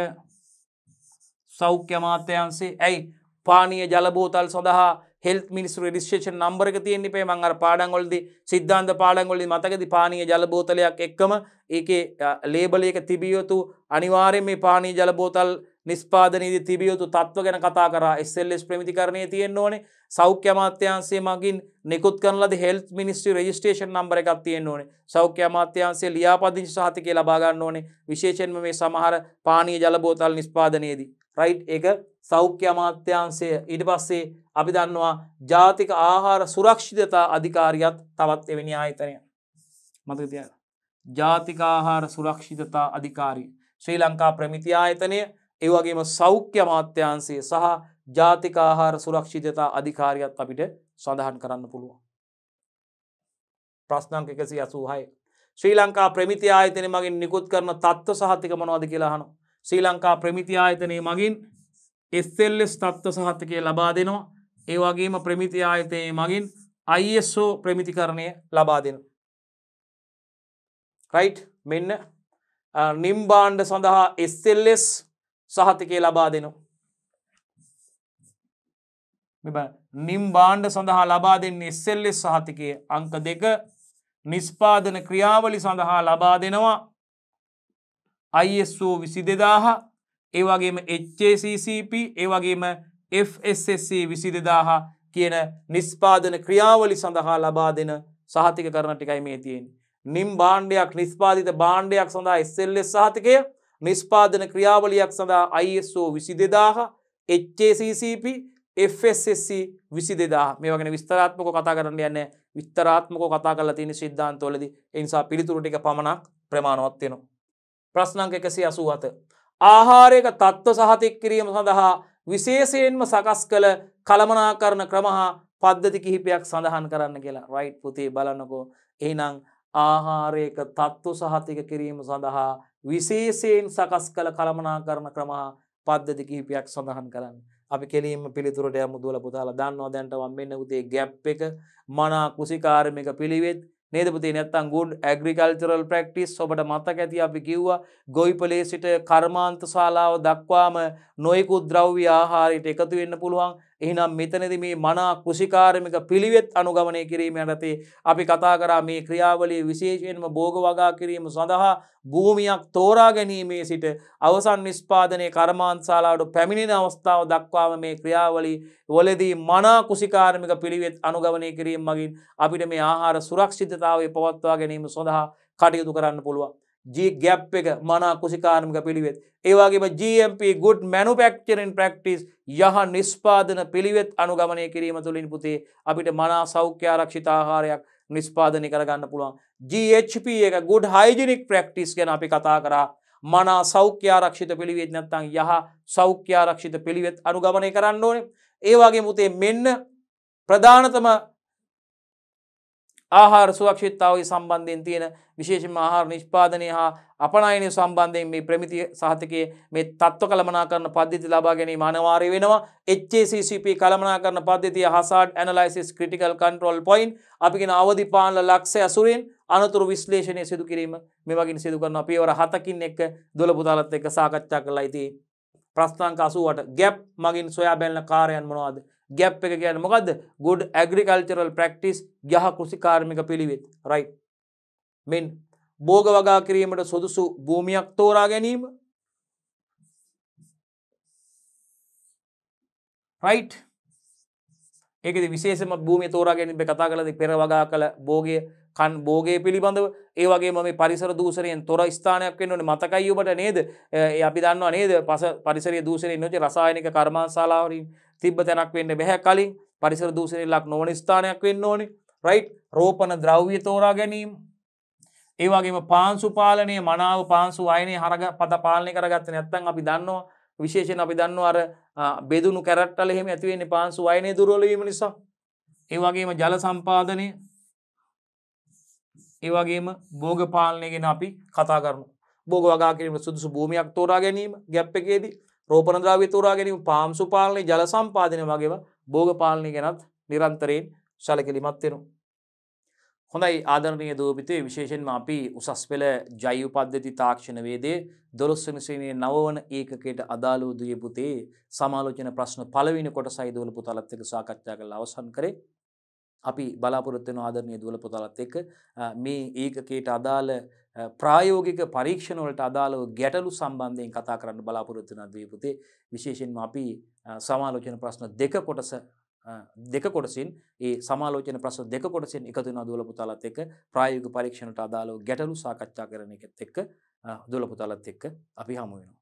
S1: සෞඛ්‍ය අමාත්‍යයන්සේ ඇයි පානීය ජලබෝතල් සඳහා හෙල් මිනිස්ු රිස්ේෂන් නම්බරක තියෙන් පේ මං අර පාඩංගොල්ද සිද්ධන්ත පාඩංගොලි මතකති පානීය ජලබෝතලයක් එක්කම ඒ ලේබලයක තිබියයොතු අනිවාරය මේ පානී ජලබෝතල් නිස්පාදනීදී තිබියයුතු තත්ව ගැන කතා කරා SLS ප්‍රමිතිකරණය තියෙන් ඕන සෞඛ්‍ය අමාත්‍යන්සේ මගින් නිකුත් කරලද හෙල් මිනිස්ටි රජිස්ටේෂන් නම්බර එකක් තියෙන් ඕන සෞඛ්‍ය අමාත්‍යන්සේ ලියාපදිංචි සහතිකය ලබාගන්න ඕනේ විශේෂෙන්ම මේ සමහර පානී ජලබෝතල් නිස්පාදනයේදී. රයිට් එක සෞඛ්‍ය අමාත්‍යන්සය ඉඩ පස්සේ අපි දන්නවා ජාතික ආහාර සුරක්ෂිතතා අධිකාරියත් තවත් එවැනි ආයතනය. මතක තියන. ජාතිකාහාර සුරක්ෂිතතා අධිකාරී ශ්‍රී ලංකා ප්‍රමිති ආයතනය ඒවගේම සෞඛ්‍ය මාත්‍යන්සේ සහ ජාතිකාහාර සුරක්ෂිතතා අධිකාරියත් අපිට සඳහන් කරන්න පුළුවන්. ප්‍රශ්නංක එකසි අසූහයි. ශ්‍රී ලංකා ප්‍රමිති ආයතන මගින් නිකුත් කරන තත්ව සහතික මොනවද කියලාහනු. ශ්‍රී ලංකා ප්‍රමිති ආයතනය මගින් එස්සෙල්ලෙස් තත්ව සහතිකය ලබා දෙනවා ඒවගේම ප්‍රමිති ආයතයේ මගින් අයිSෝ ප්‍රමිතිකරණය ලබා දෙන. රයිට් මෙන්න නිම්බාණ්ඩ සඳහා එස්සෙල්ලෙස් සහතිකය ලබා දෙනවා. මෙබ නිම් බාණ්ඩ සඳහා ලබා දෙන්නේ එස්සෙල්ලෙ සහතිකය අංක දෙක නිස්්පාදන ක්‍රියාවලි සඳහා ලබා දෙනවා අයිSෝ විසි දෙදාහ ඒවගේම HACCP ඒවගේම FSSC විසි දෙදාහ කියන නිස්්පාදන ක්‍රියාවලි සඳහා ලබා දෙන සහතික කරන ටිකයි මේ තියෙන්. නිම් බාණ්ඩයක් නිස්පාධිත බාණ්ඩයක් සඳහා එස්සෙල්ලෙ සහතිකය නිස්පාදන ක්‍රියාවලියක් සඳහා ISO විසි දෙදාහ HACCP FSSC විසි දෙදා මේවගෙන විස්තරාත්මක කතා කරන්න යන්න විස්තරාත්මක කතා කරලා තියෙන සිද්ධාන්තවලද එනිසා පිළිතුරටික පමණක් ප්‍රමාණවත්වෙනවා. ප්‍රශ්නංක එකසි අසුවත. ආහාරයක තත්ත්ව සහතික් කිරීම සඳහා විශේෂයෙන්ම සකස් කළ කළමනා කරන ක්‍රමහා පද්ධති කිහිපයක් සඳහන් කරන්න කියලා රයිට් පුතේ බලන්නකෝ එහිනම් ආහාරයක තත්ත්ව සහතික කිරීම සඳහා විශේෂයෙන් සකස් කළ කළමනා කරන ක්‍රමා පද්ධති කිහිපයක් සඳහන් කරන්න. අපි කෙලීම පිළිතුරට යමු දුවල පුතාලා දන්නවා දැන්ටවම් මෙන්න පුතේ ගැප් එක මනා කුසිකාර්මික පිළිවෙත් නේද පුතේ නැත්තම් good agricultural practice ඔබට මතක ඇති අපි කිව්වා ගොවිපලේ සිට කර්මාන්ත ශාලාව දක්වාම නොයෙකුත් ද්‍රව්‍ය ආහාරයට එකතු වෙන්න පුළුවන් එහිනම් මෙතනද මේ මනා කෘෂිකාරමික පිළිවෙත් අනුගමනය කිරීම යටතේ අපි කතා කරා මේ ක්‍රියාවලේ විශේෂයෙන්ම බෝග වගා කිරීම සඳහා භූමියක් තෝරා ගැනීමේ සිට අවසන් නිස්්පාදනය කර්මාන්ශලාට පැමිණින අවස්ථාව දක්වාම මේ ක්‍රියාවලි වලදී මනා කුසිකාර්මික පිළිවෙත් අනුගමනය කිරීම මගින් අපිට මේ ආහාර සුරක්ෂිතතාව පවත්වා ගැනීම සඳහා කටයුතු කරන්න පුළුවන්. ගැප් එක මනා කුසිකාරමික පිළිවෙත් ඒවාගේම GMP ගුඩ් මැනුපැක්චරෙන් ප්‍රක්ටිස් යහ නිස්්පාදන පිළිවෙත් අනුගමනය කිරීම තුළින් පුතේ අපිට මනා සෞඛ්‍යාරක්ෂිත ආහාරයක් නිස්්පාදනය කරගන්න පුළුවන් GHP එක ගුඩ් හයිජිනික් ප්‍රක්ටිස් ගැන අපි කතා කරා මනා සෞඛ්‍යාරක්ෂිත පිළිවෙත් නැත්තං යහ සෞඛ්‍යාරක්ෂිත පිළිවෙත් අනුගමනය කරන්න ඕනේ ඒවාගේ මුතේ මෙන්න ප්‍රධානතම ආහාර සුවක්ෂිත්තාවගේ සම්බන්ධයෙන් තියෙන විශේෂම ආහාර නිෂ්පාදනය හා අපනයනය සම්බන්ධයෙන් මේ ප්‍රමිති සහතිකයේ මේ තත්ව කළමනා කරන පද්ධති ලබා ගැනීම අනවාරය වෙනවා HACCP කළමනා කරන පද්ධතිය හසාඩ් ඇනලයිසිස් ක්‍රටිකල් කන්ට්‍රෝල් පොයින් අපිගෙන අවධිපාල ලක්ෂය අසුරෙන් අනතුරු විශ්ලේෂණය සිදු කිරීම මෙමගින් සිදුකරන අපේවර හතකින් එක් දොල පුතාලත් එක සාකච්ඡා කලා යිති ප්‍රස්ථාංක අසුවට ගැප් මගින් සොයා බැල්ල කාරයන් මොනවාද ගැප් එක ගැන මොකද ගුඩ් ඇග්‍රිකල්චරල් ප්‍රක්ටිස් යහ කෘසිකාර්මික පිළිවෙත් රයි මෙන් බෝග වගා කිරීමට සුදුසු භූමියක් තෝරා ගැනීම රයි් ඒක විශේෂම භූමි තෝරා ගැනීම කතා කලද පෙර වගා කළ බෝගය කන් බෝගේ පිළිබඳව ඒවගේ මේ පරිසර දූසරයෙන් තොර ස්ථානයක් වෙන්නවන මතකයිඔබට නේද අපි දන්නවා නේද පස පරිසරය දූසරය නොච රසායනික කර්මාශලාවරින් තිබ්බ තැනක් වෙන්න බැහැ කලින් පරිසර දූෂණය ලක් නොවන ස්ථානයක් වෙන්න ඕනේ රයිට් රෝපණ ද්‍රව්‍ය තෝරා ගැනීම ඒ වගේම පාංසු පාලනය මනාව පාංසු අයනය හරග පත පාලනය කරගත්ත නැත්තන් අපි දන්නවා විශේෂෙන් අපි දන්න අර බෙදුණු කැරට්ටල එහෙම ඇතිවෙන්නේ පාන්සු අයනය දුරලීම නිසා ඒ වගේම ජල සම්පාදනය ඒ වගේම බෝග පාලනයගෙන අපි කතා කරනු බෝග වගා කිරීම සුදුසු භූමයක් තෝරා ගැනීම ගැප්පකේදී රෝපනද්‍රාව්‍ය තෝරා ගැනීම පාම්සු පාලනය ජල සම්පාදනය වගේම භෝග පාලනය ගැනත් නිරන්තරයෙන් සැලකිලිමත් වෙනවා. හොඳයි ආදරණීය දූපිතේ විශේෂයෙන්ම අපි උසස් පෙළ ජෛව පද්ධති තාක්ෂණ වේදයේ 12 වෙනි ශ්‍රේණියේ නවවන ඒකකයට අදාළව දුවේ පුතේ සමාලෝචන ප්‍රශ්න පළවෙනි කොටසයි දුවල පුතාලත් එක්ක සාකච්ඡා කරලා අවසන් කරේ. අපි බලාපොරොත්තු වෙන ආදරණීය දුවල පුතාලත් එක්ක මේ ඒකකයට අදාළ ප්‍රායෝගික පරීක්ෂණවලට අදාළව ගැටලු සම්බන්ධයෙන් කතා කරන්න බලාපොරොත්තුන දීපුතේ විශේෂෙන්ම අපි සමාලෝචන ප්‍රශ්න දෙක කොටස දෙක කොටසින් ඒ සමාලෝචන ප්‍රශ්න දෙක කොටසින් එකතු වෙන දුවලපුතාලත් එක්ක ප්‍රායෝගික පරීක්ෂණට අදාළව ගැටලු සාකච්ඡා කරන එකත් එක්ක දුවලපුතාලත් එක්ක අපි හමු වෙනවා